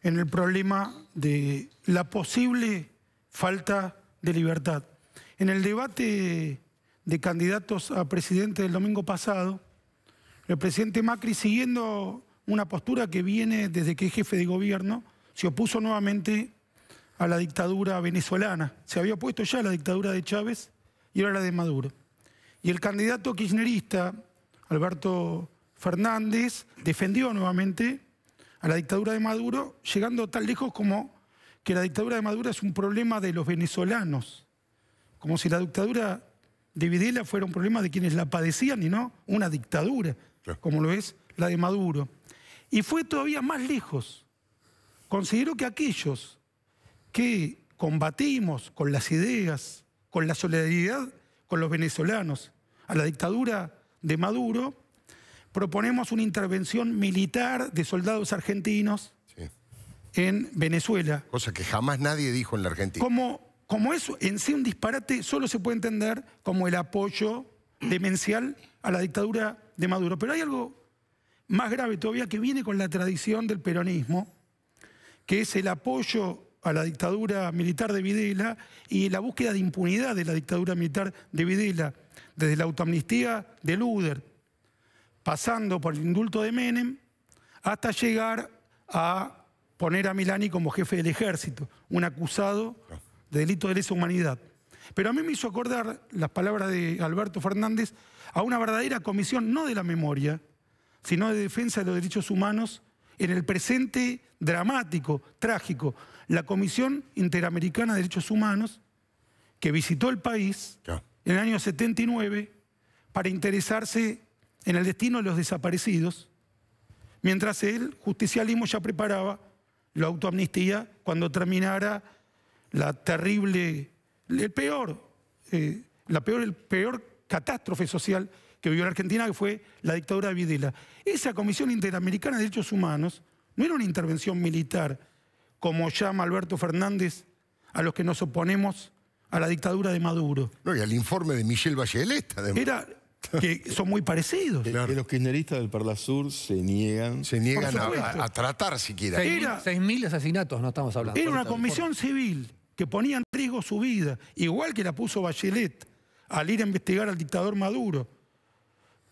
en el problema de la posible falta de libertad. En el debate de candidatos a presidente del domingo pasado, el presidente Macri, siguiendo una postura que viene desde que es jefe de gobierno, se opuso nuevamente a la dictadura venezolana. Se había puesto ya la dictadura de Chávez y ahora la de Maduro. Y el candidato kirchnerista, Alberto Fernández, defendió nuevamente a la dictadura de Maduro, llegando tan lejos como que la dictadura de Maduro es un problema de los venezolanos, como si la dictadura de Videla fuera un problema de quienes la padecían y no una dictadura, como lo es la de Maduro. Y fue todavía más lejos. Consideró que aquellos que combatimos con las ideas, con la solidaridad con los venezolanos a la dictadura de Maduro, proponemos una intervención militar de soldados argentinos en Venezuela. Cosa que jamás nadie dijo en la Argentina. Como, como eso, en sí un disparate, solo se puede entender como el apoyo demencial a la dictadura de Maduro. Pero hay algo más grave todavía que viene con la tradición del peronismo, que es el apoyo a la dictadura militar de Videla y la búsqueda de impunidad de la dictadura militar de Videla, desde la autoamnistía de Luder, pasando por el indulto de Menem, hasta llegar a poner a Milani como jefe del ejército, un acusado de delito de lesa humanidad. Pero a mí me hizo acordar las palabras de Alberto Fernández a una verdadera comisión, no de la memoria, sino de defensa de los derechos humanos en el presente dramático, trágico, la Comisión Interamericana de Derechos Humanos, que visitó el país en el año 79 para interesarse en el destino de los desaparecidos, mientras el justicialismo ya preparaba la autoamnistía cuando terminara la terrible, el peor, eh, la peor, el peor catástrofe social que vivió la Argentina, que fue la dictadura de Videla. Esa Comisión Interamericana de Derechos Humanos no era una intervención militar, como llama Alberto Fernández a los que nos oponemos a la dictadura de Maduro. No, y al informe de Michelle Bachelet, además. Era que son muy parecidos. Eh, los kirchneristas del Perla Sur se niegan. Se niegan a, tratar siquiera. 6.000 asesinatos, no estamos hablando. Era una comisión civil que ponía en riesgo su vida, igual que la puso Bachelet al ir a investigar al dictador Maduro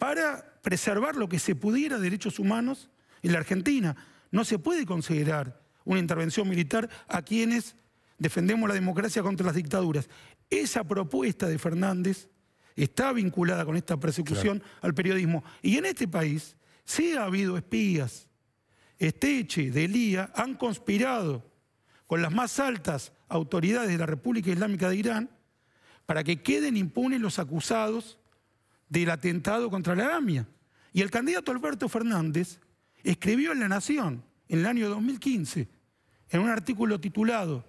para preservar lo que se pudiera de derechos humanos en la Argentina. No se puede considerar una intervención militar a quienes defendemos la democracia contra las dictaduras. Esa propuesta de Fernández está vinculada con esta persecución al periodismo. Y en este país sí ha habido espías. Esteche, Delía, han conspirado con las más altas autoridades de la República Islámica de Irán para que queden impunes los acusados del atentado contra la AMIA. Y el candidato Alberto Fernández escribió en La Nación, en el año 2015, en un artículo titulado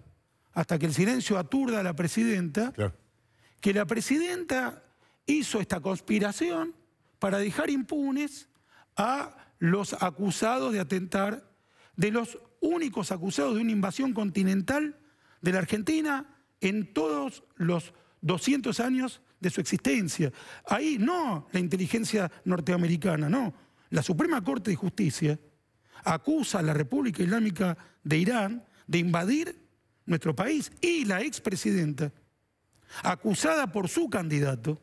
Hasta que el silencio aturda a la presidenta, que la presidenta hizo esta conspiración para dejar impunes a los acusados de atentar, de los únicos acusados de una invasión continental de la Argentina en todos los 200 años de su existencia. Ahí no la inteligencia norteamericana, no. La Suprema Corte de Justicia acusa a la República Islámica de Irán de invadir nuestro país y la expresidenta, acusada por su candidato,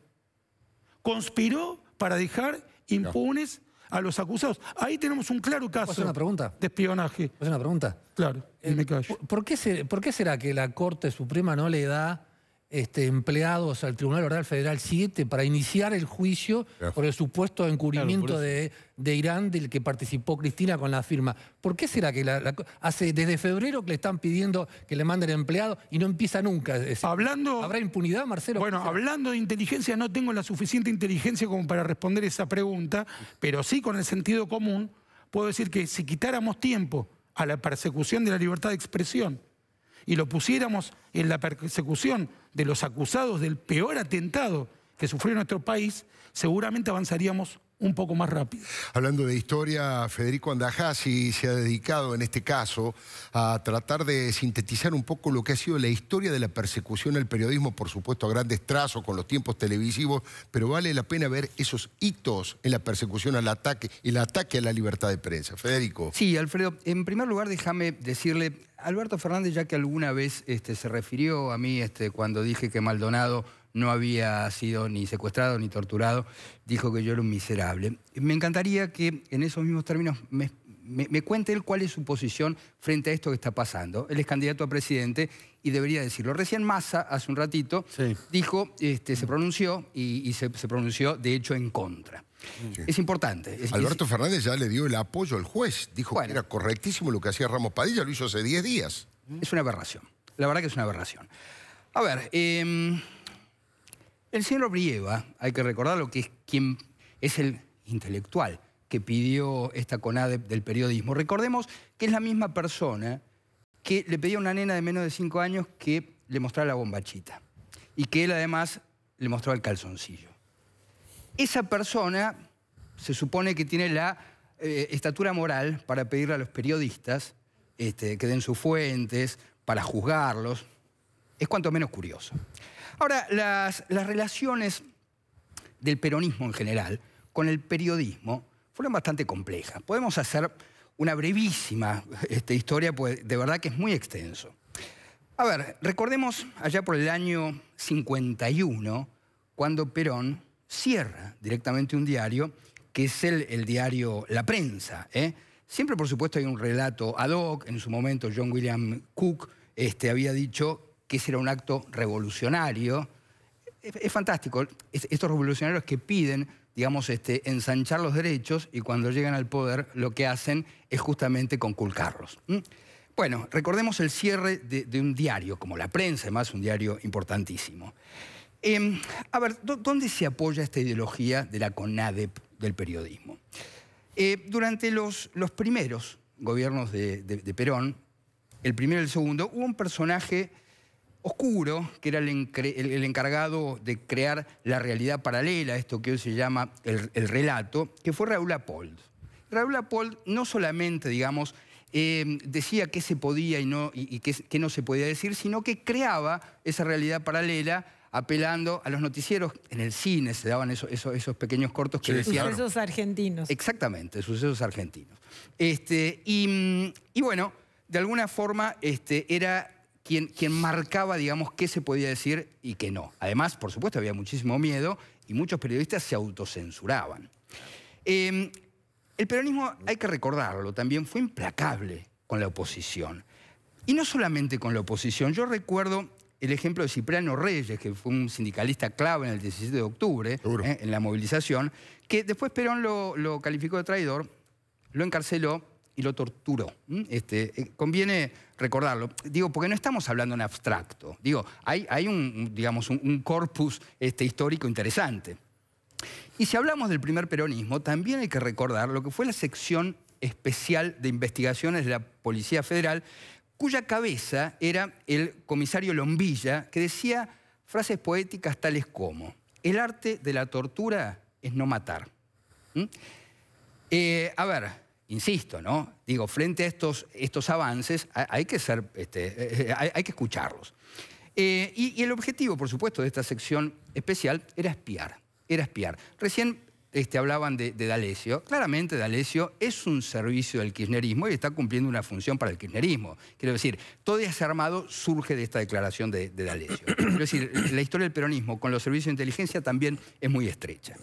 conspiró para dejar impunes a los acusados. Ahí tenemos un claro caso una pregunta? de espionaje. es una pregunta? Claro, eh, ¿por qué, ¿Por qué será que la Corte Suprema no le da este, empleados al Tribunal Oral Federal 7 para iniciar el juicio por el supuesto encubrimiento de, Irán del que participó Cristina con la firma. ¿Por qué será que la, hace desde febrero que le están pidiendo que le manden empleado y no empieza nunca? hablando, ¿Habrá impunidad, Marcelo? Bueno, hablando de inteligencia, no tengo la suficiente inteligencia como para responder esa pregunta, pero sí con el sentido común puedo decir que si quitáramos tiempo a la persecución de la libertad de expresión, y lo pusiéramos en la persecución de los acusados del peor atentado que sufrió nuestro país, seguramente avanzaríamos un poco más rápido. Hablando de historia, Federico Andajasi se ha dedicado en este caso a tratar de sintetizar un poco lo que ha sido la historia de la persecución al periodismo, por supuesto a grandes trazos con los tiempos televisivos, pero vale la pena ver esos hitos en la persecución al ataque, y el ataque a la libertad de prensa. Federico. Sí, Alfredo, en primer lugar déjame decirle, Alberto Fernández, ya que alguna vez este, se refirió a mí este, cuando dije que Maldonado no había sido ni secuestrado ni torturado, dijo que yo era un miserable. Me encantaría que en esos mismos términos me, cuente él cuál es su posición frente a esto que está pasando. Él es candidato a presidente y debería decirlo. Recién Massa, hace un ratito, dijo, este, se pronunció y, se, pronunció de hecho en contra. Es importante. Alberto Fernández ya le dio el apoyo al juez. Dijo que era correctísimo lo que hacía Ramos Padilla, lo hizo hace 10 días. Es una aberración. La verdad que es una aberración. A ver, em, el señor Brieva, hay que recordarlo, que es quien es el intelectual que pidió esta conade del periodismo. Recordemos que es la misma persona que le pedía a una nena de menos de 5 años que le mostrara la bombachita y que él además le mostró el calzoncillo. Esa persona se supone que tiene la eh, estatura moral para pedirle a los periodistas este, que den sus fuentes, para juzgarlos. Es cuanto menos curioso. Ahora, las, las relaciones del peronismo en general con el periodismo fueron bastante complejas. Podemos hacer una brevísima este, historia, pues de verdad que es muy extenso. A ver, recordemos allá por el año 51, cuando Perón cierra directamente un diario, que es el, el diario La Prensa. ¿eh? Siempre, por supuesto, hay un relato ad hoc. En su momento, John William Cook este, había dicho que ese era un acto revolucionario. Es, fantástico, estos revolucionarios que piden, digamos, este, ensanchar los derechos y cuando llegan al poder lo que hacen es justamente conculcarlos. Bueno, recordemos el cierre de, un diario, como la prensa, además, un diario importantísimo. Em, a ver, ¿dónde se apoya esta ideología de la CONADEP del periodismo? Eh, durante los, los, primeros gobiernos de Perón, el primero y el segundo, hubo un personaje Oscuro, que era el, encargado de crear la realidad paralela, esto que hoy se llama el, relato, que fue Raúl Apold. Raúl Apold no solamente, digamos, eh, decía qué se podía y, no, y, qué, no se podía decir, sino que creaba esa realidad paralela apelando a los noticieros. En el cine se daban esos, esos, pequeños cortos que sí, decían... Sucesos argentinos. Exactamente, sucesos argentinos. Este, y, bueno, de alguna forma este, era quien, marcaba, digamos, qué se podía decir y qué no. Además, por supuesto, había muchísimo miedo y muchos periodistas se autocensuraban. Em, el peronismo, hay que recordarlo, también fue implacable con la oposición. Y no solamente con la oposición. Yo recuerdo el ejemplo de Cipriano Reyes, que fue un sindicalista clave en el 17 de octubre, eh, en la movilización, que después Perón lo, calificó de traidor, lo encarceló y lo torturó. Este, eh, conviene recordarlo. Digo, porque no estamos hablando en abstracto. Digo, hay, hay un, digamos, un, corpus este, histórico interesante. Y si hablamos del primer peronismo, también hay que recordar lo que fue la sección especial de investigaciones de la Policía Federal, cuya cabeza era el comisario Lombilla, que decía frases poéticas tales como, el arte de la tortura es no matar. ¿Mm? Eh, a ver, insisto, ¿no? Digo, frente a estos, estos avances hay, que ser, este, eh, hay, que escucharlos. Eh, y, el objetivo, por supuesto, de esta sección especial era espiar, era espiar. Recién este, hablaban de, de D'Alessio. Claramente D'Alessio es un servicio del kirchnerismo y está cumpliendo una función para el kirchnerismo. Quiero decir, todo ese armado surge de esta declaración de, de D'Alessio. Quiero decir, la historia del peronismo con los servicios de inteligencia también es muy estrecha.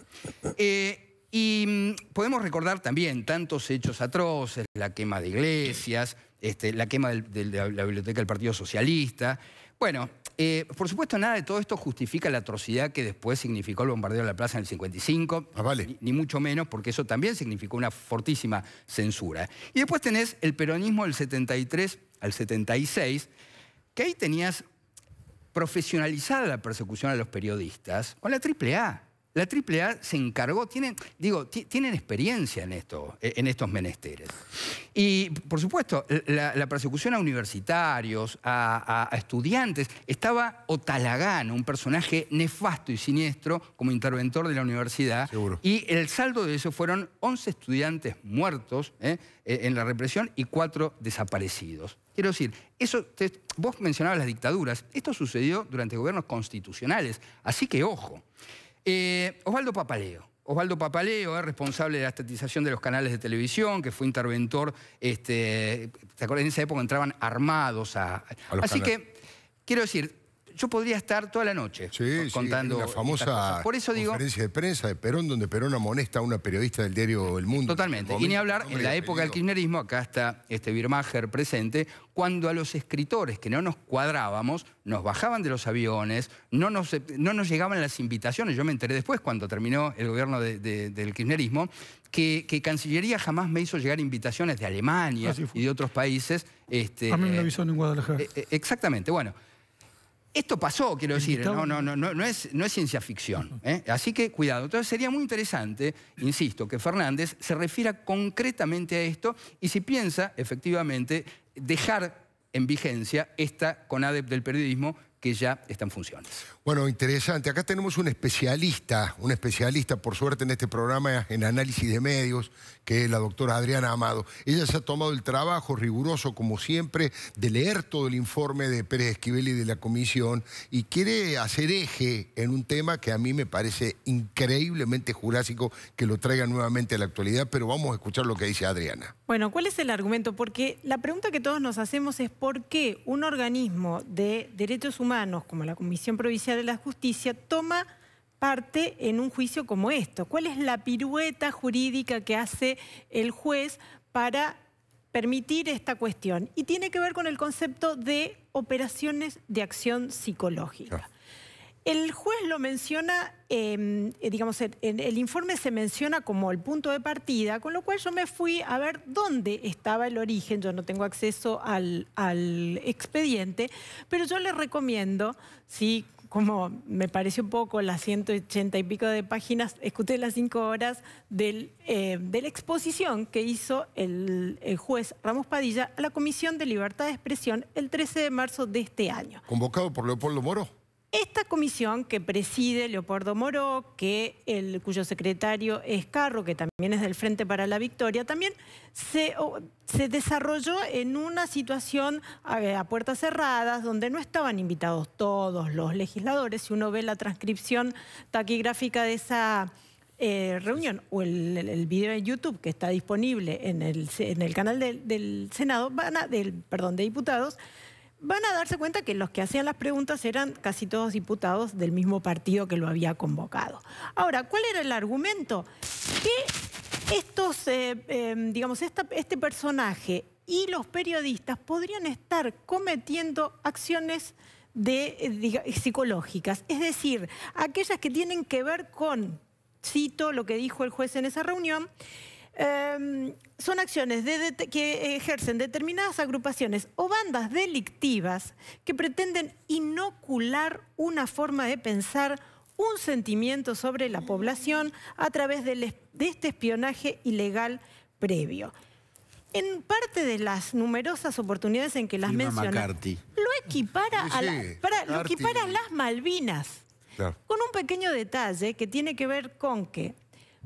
Eh, y mm, podemos recordar también tantos hechos atroces, la quema de iglesias, este, la quema de la biblioteca del Partido Socialista. Bueno, eh, por supuesto nada de todo esto justifica la atrocidad que después significó el bombardeo de la plaza en el 55, ah, ni, mucho menos porque eso también significó una fortísima censura. Y después tenés el peronismo del 73 al 76, que ahí tenías profesionalizada la persecución a los periodistas con la triple A. La AAA se encargó, tienen, digo, tienen experiencia en, esto, eh, en estos menesteres. Y, por supuesto, la, persecución a universitarios, a, estudiantes, estaba Otalagán, un personaje nefasto y siniestro como interventor de la universidad. Y el saldo de eso fueron 11 estudiantes muertos eh, eh, en la represión y 4 desaparecidos. Quiero decir, eso, vos mencionabas las dictaduras, esto sucedió durante gobiernos constitucionales, así que ojo. Eh, Osvaldo Papaleo. Osvaldo Papaleo es responsable de la estatización de los canales de televisión, que fue interventor, este, ¿te acuerdas? En esa época entraban armados a... Así que, quiero decir, yo podría estar toda la noche contando. la famosa conferencia de prensa de Perón, donde Perón amonesta a una periodista del diario El Mundo. Totalmente. y ni hablar, en la época del kirchnerismo, acá está este Birmacher presente, cuando a los escritores que no nos cuadrábamos, nos bajaban de los aviones, no nos, no nos llegaban las invitaciones. Yo me enteré después, cuando terminó el gobierno del kirchnerismo, que, Cancillería jamás me hizo llegar invitaciones de Alemania y de otros países. Este, a mí me eh, en Guadalajara. Eh, exactamente. Bueno, esto pasó, quiero decir, no, no, no, no, es, no es ciencia ficción. ¿eh? Así que cuidado. Entonces sería muy interesante, insisto, que Fernández se refiera concretamente a esto y si piensa, efectivamente, dejar en vigencia esta CONADEP del periodismo que ya están en funciones. Bueno, interesante. Acá tenemos un especialista, un especialista, por suerte, en este programa en análisis de medios, que es la doctora Adriana Amado. Ella se ha tomado el trabajo riguroso, como siempre, de leer todo el informe de Pérez Esquivel y de la comisión y quiere hacer eje en un tema que a mí me parece increíblemente jurásico que lo traiga nuevamente a la actualidad, pero vamos a escuchar lo que dice Adriana. Bueno, ¿cuál es el argumento? Porque la pregunta que todos nos hacemos es por qué un organismo de derechos humanos como la Comisión Provincial de la Justicia toma parte en un juicio como esto. ¿Cuál es la pirueta jurídica que hace el juez para permitir esta cuestión? Y tiene que ver con el concepto de operaciones de acción psicológica. El juez lo menciona, em, eh, digamos, en el informe se menciona como el punto de partida, con lo cual yo me fui a ver dónde estaba el origen, yo no tengo acceso al, expediente, pero yo le recomiendo, sí, como me parece un poco las 180 y pico de páginas, escuché las cinco horas eh, de la exposición que hizo el, juez Ramos Padilla a la Comisión de Libertad de Expresión el 13 de marzo de este año. ¿Convocado por Leopoldo Moro? Esta comisión que preside Leopoldo Moró, que cuyo secretario es Carro, que también es del Frente para la Victoria, también se, desarrolló en una situación a, puertas cerradas, donde no estaban invitados todos los legisladores. Si uno ve la transcripción taquigráfica de esa eh, reunión o el, video de YouTube que está disponible en el, canal del Senado, del, perdón, de diputados, van a darse cuenta que los que hacían las preguntas eran casi todos diputados del mismo partido que lo había convocado. Ahora, ¿cuál era el argumento? Que estos, eh, em, digamos, este personaje y los periodistas podrían estar cometiendo acciones eh, psicológicas, es decir, aquellas que tienen que ver con, cito lo que dijo el juez en esa reunión, Em, son acciones que ejercen determinadas agrupaciones o bandas delictivas que pretenden inocular una forma de pensar un sentimiento sobre la población a través de, este espionaje ilegal previo. En parte de las numerosas oportunidades en que las menciona, lo equipara, a equipara las Malvinas. Con un pequeño detalle que tiene que ver con que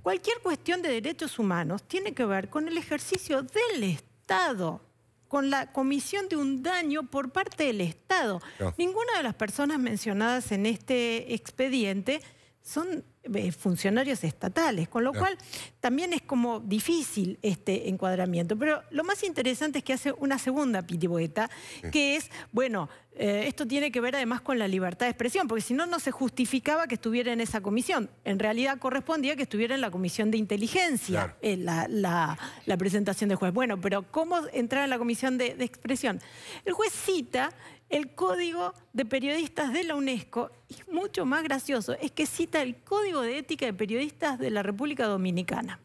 Cualquier cuestión de derechos humanos tiene que ver con el ejercicio del Estado, con la comisión de un daño por parte del Estado. Ninguna de las personas mencionadas en este expediente son eh, funcionarios estatales, con lo cual también es como difícil este encuadramiento. Pero lo más interesante es que hace una segunda pitiboeta, que es, bueno, eh, esto tiene que ver además con la libertad de expresión, porque si no, no se justificaba que estuviera en esa comisión. En realidad correspondía que estuviera en la comisión de inteligencia eh, la, presentación del juez. Bueno, pero ¿cómo entrar en la comisión de, de expresión? El juez cita el Código de Periodistas de la UNESCO, y mucho más gracioso, es que cita el Código de Ética de Periodistas de la República Dominicana.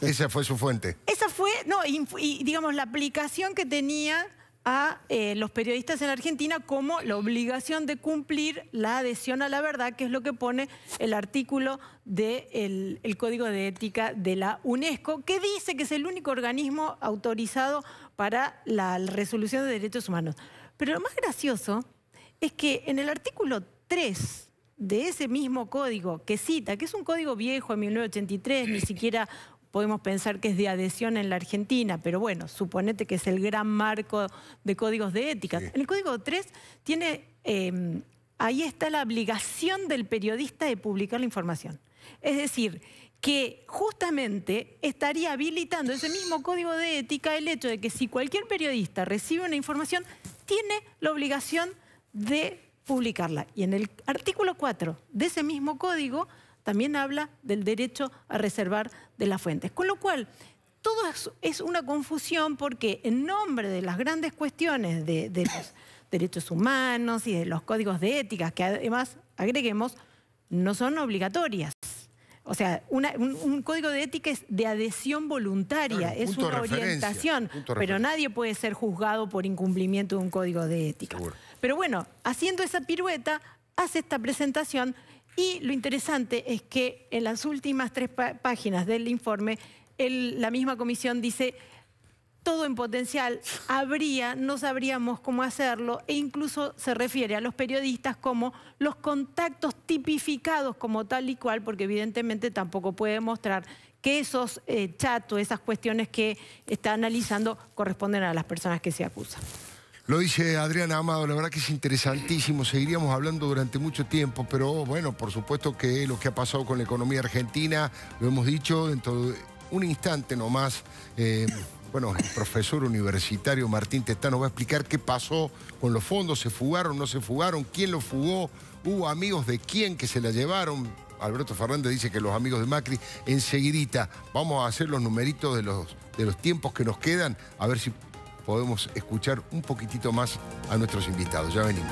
Esa fue su fuente. Esa fue, no, y, digamos, la aplicación que tenía a eh, los periodistas en Argentina como la obligación de cumplir la adhesión a la verdad, que es lo que pone el artículo del Código de Ética de la UNESCO, que dice que es el único organismo autorizado para la resolución de derechos humanos. Pero lo más gracioso es que en el artículo 3 de ese mismo código que cita, que es un código viejo de 1983, ni siquiera podemos pensar que es de adhesión en la Argentina, pero bueno, suponete que es el gran marco de códigos de ética. En el código 3 tiene, em, ahí está la obligación del periodista de publicar la información. Es decir, que justamente estaría habilitando ese mismo código de ética el hecho de que si cualquier periodista recibe una información, tiene la obligación de publicarla. Y en el artículo 4 de ese mismo código también habla del derecho a reservar de las fuentes. Con lo cual, todo es, una confusión porque en nombre de las grandes cuestiones de, de los derechos humanos y de los códigos de ética, que además, agreguemos, no son obligatorias. O sea, un, código de ética es de adhesión voluntaria, es una orientación, pero nadie puede ser juzgado por incumplimiento de un código de ética. Pero bueno, haciendo esa pirueta, hace esta presentación y lo interesante es que en las últimas tres páginas del informe, la misma comisión dice todo en potencial, habría, no sabríamos cómo hacerlo, e incluso se refiere a los periodistas como los contactos tipificados como tal y cual, porque evidentemente tampoco puede mostrar que esos eh, chatos, esas cuestiones que está analizando, corresponden a las personas que se acusan. Lo dice Adriana Amado, la verdad que es interesantísimo, seguiríamos hablando durante mucho tiempo, pero bueno, por supuesto que lo que ha pasado con la economía argentina, lo hemos dicho, dentro de un instante nomás... Eh, bueno, el profesor universitario Martín nos va a explicar qué pasó con los fondos, se fugaron, no se fugaron, quién los fugó, hubo amigos de quién que se la llevaron. Alberto Fernández dice que los amigos de Macri, enseguidita vamos a hacer los numeritos de los, de los tiempos que nos quedan, a ver si podemos escuchar un poquitito más a nuestros invitados. Ya venimos.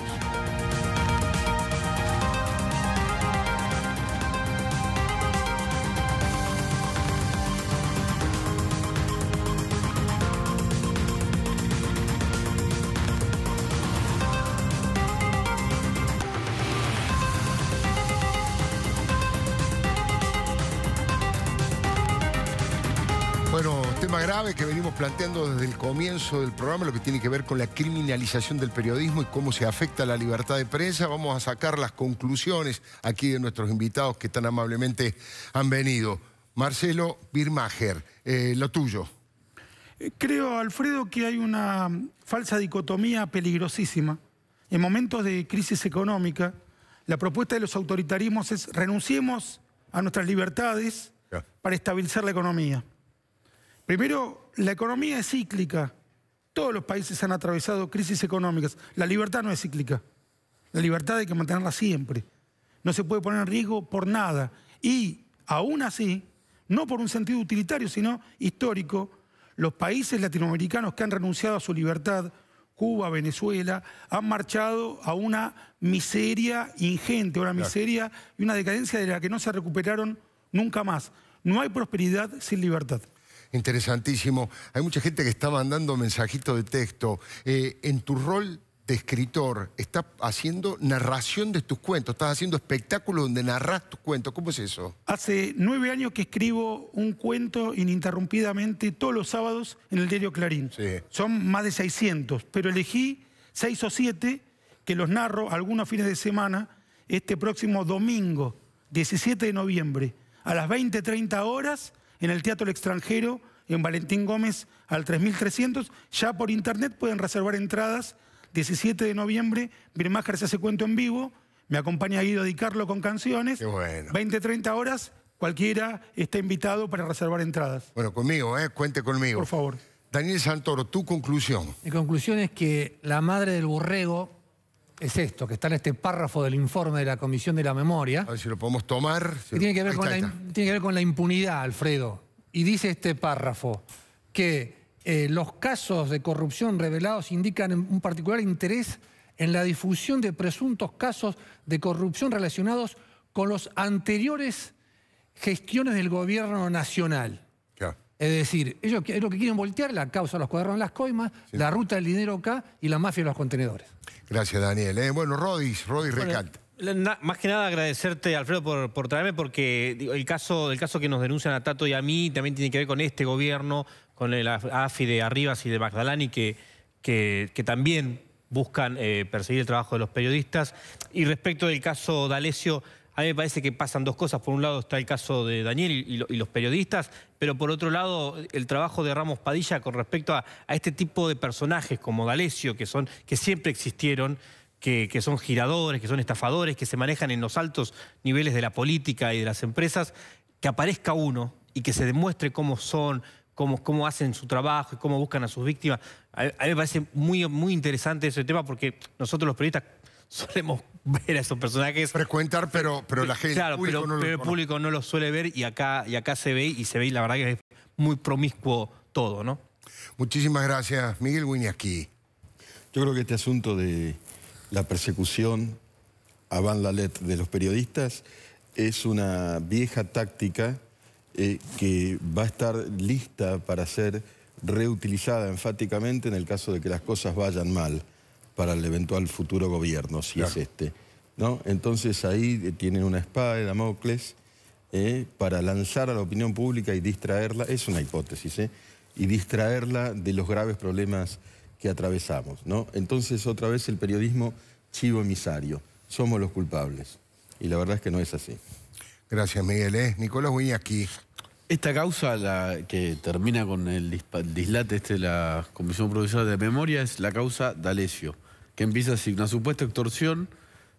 planteando desde el comienzo del programa lo que tiene que ver con la criminalización del periodismo y cómo se afecta la libertad de prensa. Vamos a sacar las conclusiones aquí de nuestros invitados que tan amablemente han venido. Marcelo Birmacher, eh, lo tuyo. Eh, creo, Alfredo, que hay una falsa dicotomía peligrosísima. En momentos de crisis económica, la propuesta de los autoritarismos es renunciemos a nuestras libertades para estabilizar la economía. Primero, la economía es cíclica. Todos los países han atravesado crisis económicas. La libertad no es cíclica. La libertad hay que mantenerla siempre. No se puede poner en riesgo por nada. Y aún así, no por un sentido utilitario, sino histórico, los países latinoamericanos que han renunciado a su libertad, Cuba, Venezuela, han marchado a una miseria ingente, una miseria y una decadencia de la que no se recuperaron nunca más. No hay prosperidad sin libertad interesantísimo. Hay mucha gente que está mandando mensajitos de texto. Eh, en tu rol de escritor, estás haciendo narración de tus cuentos, estás haciendo espectáculos donde narras tus cuentos. ¿Cómo es eso? Hace nueve años que escribo un cuento ininterrumpidamente todos los sábados en el diario Clarín. Son más de 600, pero elegí seis o siete que los narro algunos fines de semana este próximo domingo, 17 de noviembre, a las 20, 30 horas en el Teatro El Extranjero, en Valentín Gómez al 3300. Ya por internet pueden reservar entradas. 17 de noviembre, Birmajer se hace cuento en vivo. Me acompaña Guido Di Carlo con canciones. Qué bueno. 20, 30 horas. Cualquiera está invitado para reservar entradas. Bueno, conmigo, ¿eh? cuente conmigo. Por favor. Daniel Santoro, tu conclusión. Mi conclusión es que la madre del borrego es esto, que está en este párrafo del informe de la Comisión de la Memoria. A ver si lo podemos tomar. tiene, que ver con la, impunidad, Alfredo. Y dice este párrafo que eh, los casos de corrupción revelados indican un particular interés en la difusión de presuntos casos de corrupción relacionados con los anteriores gestiones del gobierno nacional. Es decir, ellos lo que quieren voltear la causa, los en las coimas, la ruta del dinero acá y la mafia de los contenedores. Gracias, Daniel. ¿eh? bueno, Rodis, Rodis más que nada agradecerte, Alfredo, por, traerme, porque el, caso, caso que nos denuncian a Tato y a mí también tiene que ver con este gobierno, con el AFI de Arribas y de Magdalani, que, que, también buscan eh, perseguir el trabajo de los periodistas. Y respecto del caso D'Alessio a mí me parece que pasan dos cosas. Por un lado está el caso de Daniel y, los periodistas, pero por otro lado el trabajo de Ramos Padilla con respecto a, este tipo de personajes como D'Alessio, que, son, que siempre existieron, que, son giradores, que son estafadores, que se manejan en los altos niveles de la política y de las empresas, que aparezca uno y que se demuestre cómo son, cómo, cómo hacen su trabajo y cómo buscan a sus víctimas. A, mí me parece muy, muy interesante ese tema porque nosotros los periodistas solemos ver a esos personajes. Frecuentar, pero, pero la gente. el público no pero los suele ver y acá, y acá se ve y se ve, y la verdad que es muy promiscuo todo, ¿no? Muchísimas gracias, Miguel Winiaki. Yo creo que este asunto de la persecución a Van Lalet de los periodistas es una vieja táctica eh, que va a estar lista para ser reutilizada enfáticamente en el caso de que las cosas vayan mal para el eventual futuro gobierno, si es este. ¿no? Entonces ahí eh, tienen una espada de Damocles eh, para lanzar a la opinión pública y distraerla, es una hipótesis, eh, y distraerla de los graves problemas que atravesamos. ¿no? Entonces otra vez el periodismo chivo emisario, somos los culpables, y la verdad es que no es así. Gracias Miguel. es eh. Nicolás aquí. Esta causa la que termina con el dislate este de la Comisión Provisional de Memoria es la causa D'Alessio que empieza así, una supuesta extorsión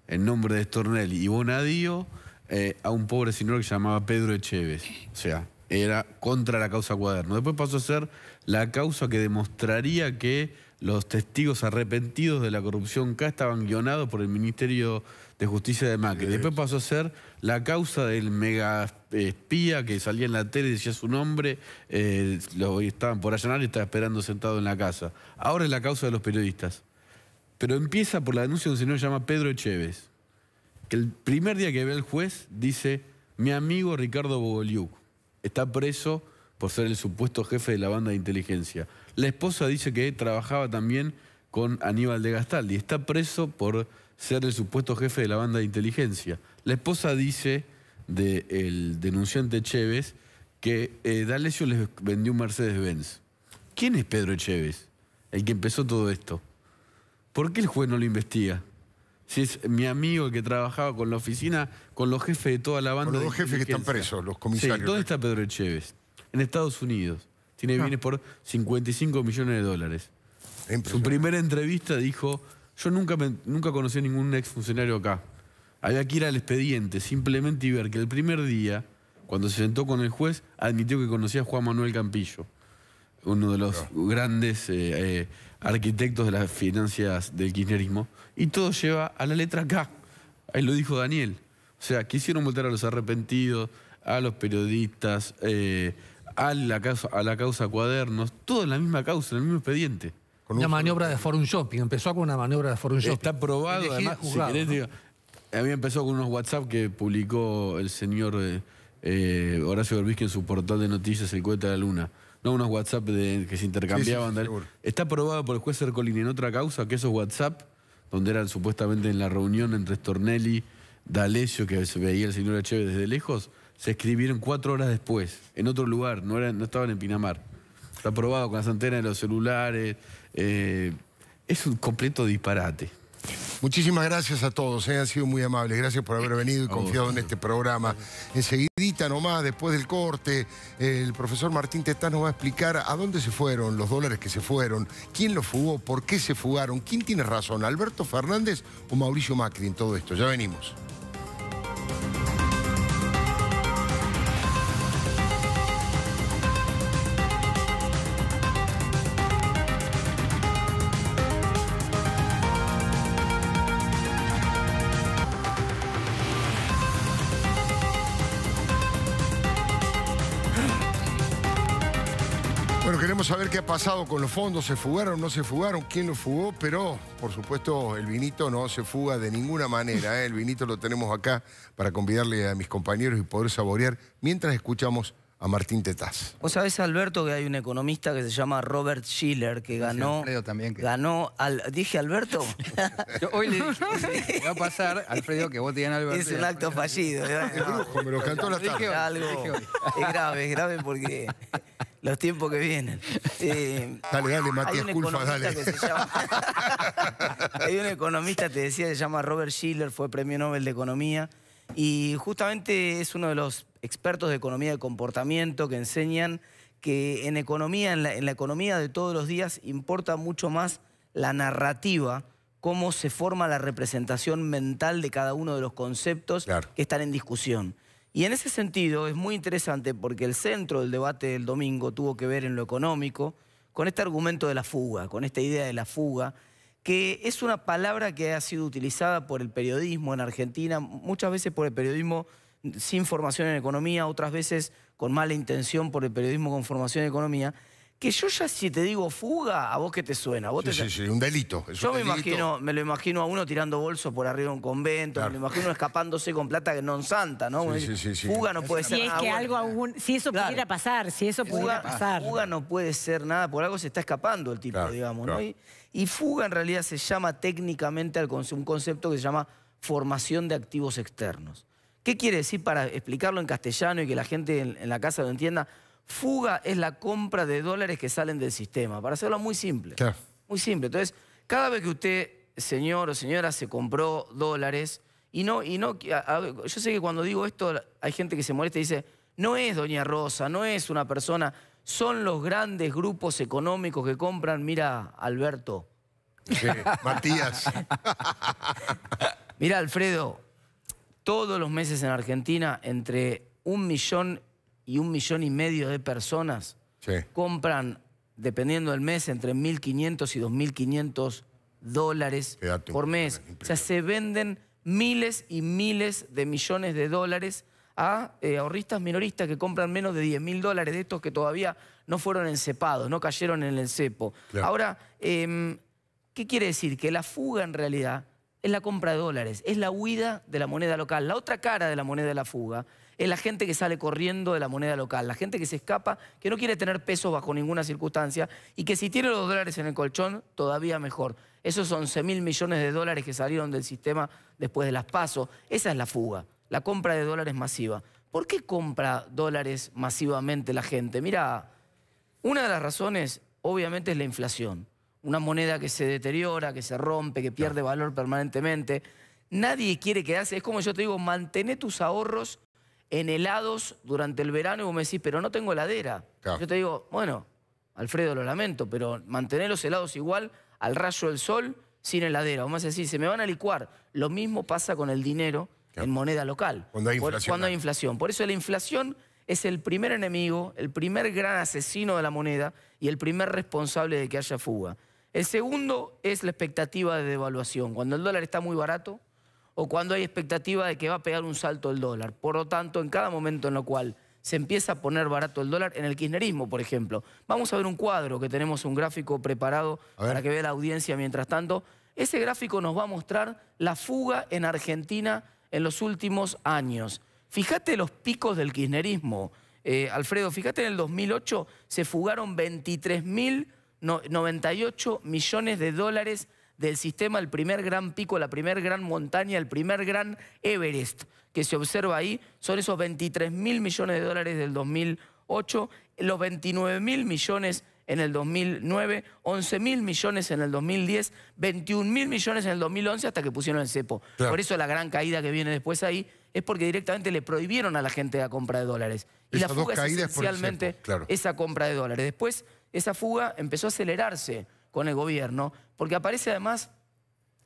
en nombre de Stornelli y Bonadío eh, a un pobre señor que se llamaba Pedro Echeves. O sea, era contra la causa cuaderno. Después pasó a ser la causa que demostraría que los testigos arrepentidos de la corrupción K estaban guionados por el Ministerio de Justicia de Macri. Después pasó a ser la causa del mega eh, espía que salía en la tele y decía su nombre, eh, lo estaban por allanar y estaba esperando sentado en la casa. Ahora es la causa de los periodistas. Pero empieza por la denuncia de un señor que se llama Pedro Echeves, que el primer día que ve al juez dice, mi amigo Ricardo Bogoliuk está preso por ser el supuesto jefe de la banda de inteligencia. La esposa dice que trabajaba también con Aníbal de Gastaldi, está preso por ser el supuesto jefe de la banda de inteligencia. La esposa dice del denunciante Echeves que eh, D'Alessio les vendió un Mercedes-Benz. ¿Quién es Pedro Echeves, el que empezó todo esto? ¿Por qué el juez no lo investiga? Si es mi amigo el que trabajaba con la oficina, con los jefes de toda la banda. Con los jefes que están presos, los comisarios. ¿Dónde está Pedro Echeves? En Estados Unidos. Tiene ah. bienes por 55 millones de dólares. Su primera entrevista dijo, yo nunca, nunca conocí a ningún exfuncionario acá. Había que ir al expediente simplemente y ver que el primer día, cuando se sentó con el juez, admitió que conocía a Juan Manuel Campillo uno de los grandes eh, eh, arquitectos de las finanzas del kirchnerismo, y todo lleva a la letra K. Ahí lo dijo Daniel. O sea, quisieron voltear a los arrepentidos, a los periodistas, eh, a, la causa, a la causa cuadernos, todo en la misma causa, en el mismo expediente. Con una maniobra de forum shopping, empezó con una maniobra de forum shopping. Está probado, además, si a mí empezó con unos WhatsApp que publicó el señor Horacio Berbisky en su portal de noticias El Cueto de la Luna. ¿no? unos WhatsApp que se intercambiaban. Está probado por el juez Ercolini en otra causa que esos WhatsApp, donde eran supuestamente en la reunión entre Stornelli, D'Alessio, que se veía el señor Echeve desde lejos, se escribieron cuatro horas después, en otro lugar, no, eran, no estaban en Pinamar. Está probado con las antenas de los celulares. Eh, es un completo disparate. Muchísimas gracias a todos, ¿eh? han sido muy amables. Gracias por haber venido y confiado en este programa. Enseguidita nomás, después del corte, el profesor Martín Tetán nos va a explicar a dónde se fueron los dólares que se fueron, quién los fugó, por qué se fugaron, quién tiene razón, Alberto Fernández o Mauricio Macri en todo esto. Ya venimos. pasado con los fondos? ¿Se fugaron? ¿No se fugaron? ¿Quién lo fugó? Pero, por supuesto, el vinito no se fuga de ninguna manera. ¿eh? El vinito lo tenemos acá para convidarle a mis compañeros y poder saborear mientras escuchamos a Martín Tetaz. Vos sabés, Alberto, que hay un economista que se llama Robert Schiller, que ganó... Alfredo también. Que... Ganó... ¿Dije Alberto? hoy le dije, va a pasar, Alfredo, que vos digan Alberto. Es un acto fallido. me lo cantó la tarde. es grave, es grave porque los tiempos que vienen. Eh, dale, dale, Matías Culfa, dale. hay un economista, te decía, se llama Robert Schiller, fue premio Nobel de Economía. Y justamente es uno de los expertos de economía de comportamiento que enseñan que en economía, en la, economía de todos los días, importa mucho más la narrativa, cómo se forma la representación mental de cada uno de los conceptos que están en discusión. Y en ese sentido es muy interesante porque el centro del debate del domingo tuvo que ver en lo económico con este argumento de la fuga, con esta idea de la fuga, que es una palabra que ha sido utilizada por el periodismo en Argentina, muchas veces por el periodismo sin formación en economía, otras veces con mala intención por el periodismo con formación en economía, que yo ya si te digo fuga, ¿a vos qué te suena? vos sí, sí, sí, un delito. yo me, Imagino, me lo imagino a uno tirando bolsos por arriba de un convento, me lo imagino escapándose con plata que non santa, ¿no? Sí, sí, sí, fuga no puede ser nada. algo si eso pudiera pasar, si eso pudiera pasar. Fuga no puede ser nada, por algo se está escapando el tipo, digamos, ¿no? Y, fuga en realidad se llama técnicamente al un concepto que se llama formación de activos externos. ¿Qué quiere decir para explicarlo en castellano y que la gente en la casa lo entienda? Fuga es la compra de dólares que salen del sistema, para hacerlo muy simple. Muy simple. Entonces, cada vez que usted, señor o señora, se compró dólares, y no, y no, yo sé que cuando digo esto hay gente que se molesta y dice, no es Doña Rosa, no es una persona, son los grandes grupos económicos que compran, mira, Alberto. Sí, Matías. mira, Alfredo, todos los meses en Argentina entre un millón y un millón y medio de personas compran, dependiendo del mes, entre 1.500 y 2.500 dólares por mes. O sea, se venden miles y miles de millones de dólares a eh, ahorristas minoristas que compran menos de 10.000 dólares de estos que todavía no fueron encepados, no cayeron en el cepo. Ahora, em, ¿qué quiere decir? Que la fuga en realidad es la compra de dólares, es la huida de la moneda local. La otra cara de la moneda de la fuga es la gente que sale corriendo de la moneda local, la gente que se escapa, que no quiere tener peso bajo ninguna circunstancia y que si tiene los dólares en el colchón, todavía mejor. Esos 11 mil millones de dólares que salieron del sistema después de las pasos, esa es la fuga, la compra de dólares masiva. ¿Por qué compra dólares masivamente la gente? Mira, una de las razones obviamente es la inflación, una moneda que se deteriora, que se rompe, que pierde valor permanentemente. Nadie quiere quedarse, es como yo te digo, mantener tus ahorros en helados durante el verano y vos me decís, pero no tengo heladera. Yo te digo, bueno, Alfredo, lo lamento, pero mantener los helados igual al rayo del sol sin heladera. Vos me decís, se me van a licuar. Lo mismo pasa con el dinero en moneda local. Cuando hay inflación. cuando hay inflación. Por eso la inflación es el primer enemigo, el primer gran asesino de la moneda y el primer responsable de que haya fuga. El segundo es la expectativa de devaluación. Cuando el dólar está muy barato, o cuando hay expectativa de que va a pegar un salto el dólar. Por lo tanto, en cada momento en lo cual se empieza a poner barato el dólar, en el kirchnerismo, por ejemplo. Vamos a ver un cuadro que tenemos un gráfico preparado para que vea la audiencia mientras tanto. Ese gráfico nos va a mostrar la fuga en Argentina en los últimos años. Fíjate los picos del kirchnerismo. Eh, Alfredo, fíjate, en el 2008 se fugaron 23.098 millones de dólares del sistema, el primer gran pico, la primer gran montaña, el primer gran Everest que se observa ahí, son esos 23 mil millones de dólares del 2008, los 29 mil millones en el 2009, 11 mil millones en el 2010, 21 mil millones en el 2011 hasta que pusieron el cepo. Por eso la gran caída que viene después ahí es porque directamente le prohibieron a la gente la compra de dólares. Y la fuga es esencialmente esa compra de dólares. Después esa fuga empezó a acelerarse con el gobierno porque aparece además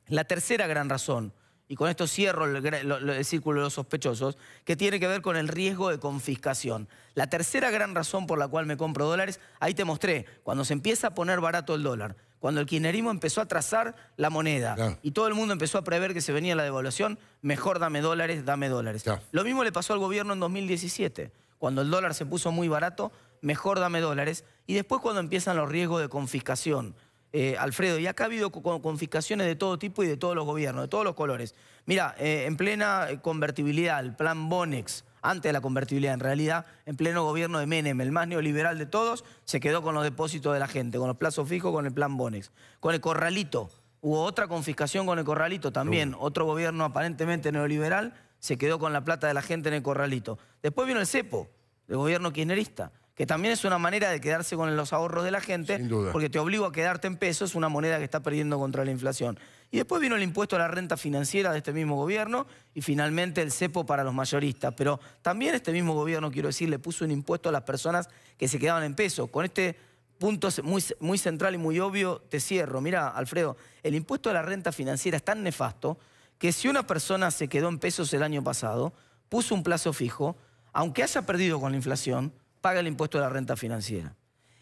la tercera gran razón, y con esto cierro el, círculo de los sospechosos, que tiene que ver con el riesgo de confiscación. La tercera gran razón por la cual me compro dólares, ahí te mostré, cuando se empieza a poner barato el dólar, cuando el kirchnerismo empezó a trazar la moneda y todo el mundo empezó a prever que se venía la devaluación, mejor dame dólares, dame dólares. Lo mismo le pasó al gobierno en 2017, cuando el dólar se puso muy barato, mejor dame dólares, y después cuando empiezan los riesgos de confiscación eh, Alfredo, y acá ha habido confiscaciones de todo tipo y de todos los gobiernos, de todos los colores. Mira, eh, en plena eh, convertibilidad, el plan Bonex, antes de la convertibilidad en realidad, en pleno gobierno de Menem, el más neoliberal de todos, se quedó con los depósitos de la gente, con los plazos fijos, con el plan Bonex, con el corralito. Hubo otra confiscación con el corralito también, otro gobierno aparentemente neoliberal se quedó con la plata de la gente en el corralito. Después vino el CEPO, el gobierno kirchnerista que también es una manera de quedarse con los ahorros de la gente, porque te obligo a quedarte en pesos, una moneda que está perdiendo contra la inflación. Y después vino el impuesto a la renta financiera de este mismo gobierno y finalmente el cepo para los mayoristas. Pero también este mismo gobierno, quiero decir, le puso un impuesto a las personas que se quedaban en pesos. Con este punto muy, muy central y muy obvio te cierro. Mira, Alfredo, el impuesto a la renta financiera es tan nefasto que si una persona se quedó en pesos el año pasado, puso un plazo fijo, aunque haya perdido con la inflación, paga el impuesto a la renta financiera.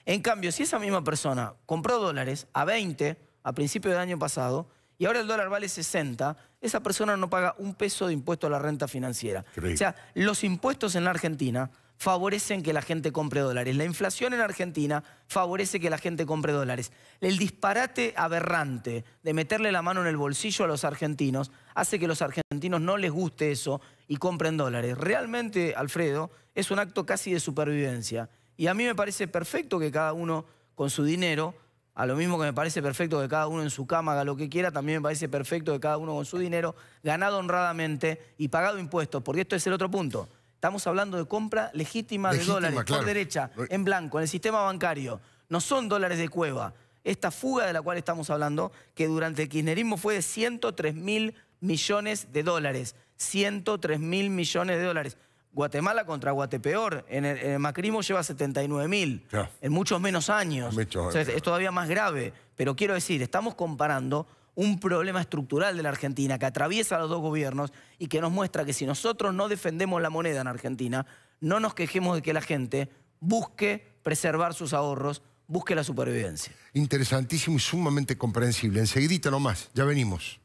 En cambio, si esa misma persona compró dólares a 20 a principio del año pasado y ahora el dólar vale 60, esa persona no paga un peso de impuesto a la renta financiera. O sea, los impuestos en la Argentina favorecen que la gente compre dólares. La inflación en Argentina favorece que la gente compre dólares. El disparate aberrante de meterle la mano en el bolsillo a los argentinos hace que los argentinos no les guste eso y compren dólares. Realmente, Alfredo, es un acto casi de supervivencia. Y a mí me parece perfecto que cada uno con su dinero, a lo mismo que me parece perfecto que cada uno en su cama haga lo que quiera, también me parece perfecto que cada uno con su dinero, ganado honradamente y pagado impuestos, porque esto es el otro punto. Estamos hablando de compra legítima, de dólares, por derecha, en blanco, en el sistema bancario. No son dólares de cueva. Esta fuga de la cual estamos hablando, que durante el kirchnerismo fue de 103 mil millones de dólares. 103 mil millones de dólares. Guatemala contra Guatepeor. En el, lleva 79 mil. En muchos menos años. es, todavía más grave. Pero quiero decir, estamos comparando un problema estructural de la Argentina que atraviesa los dos gobiernos y que nos muestra que si nosotros no defendemos la moneda en Argentina, no nos quejemos de que la gente busque preservar sus ahorros, busque la supervivencia. Interesantísimo y sumamente comprensible. Enseguidita nomás, ya venimos.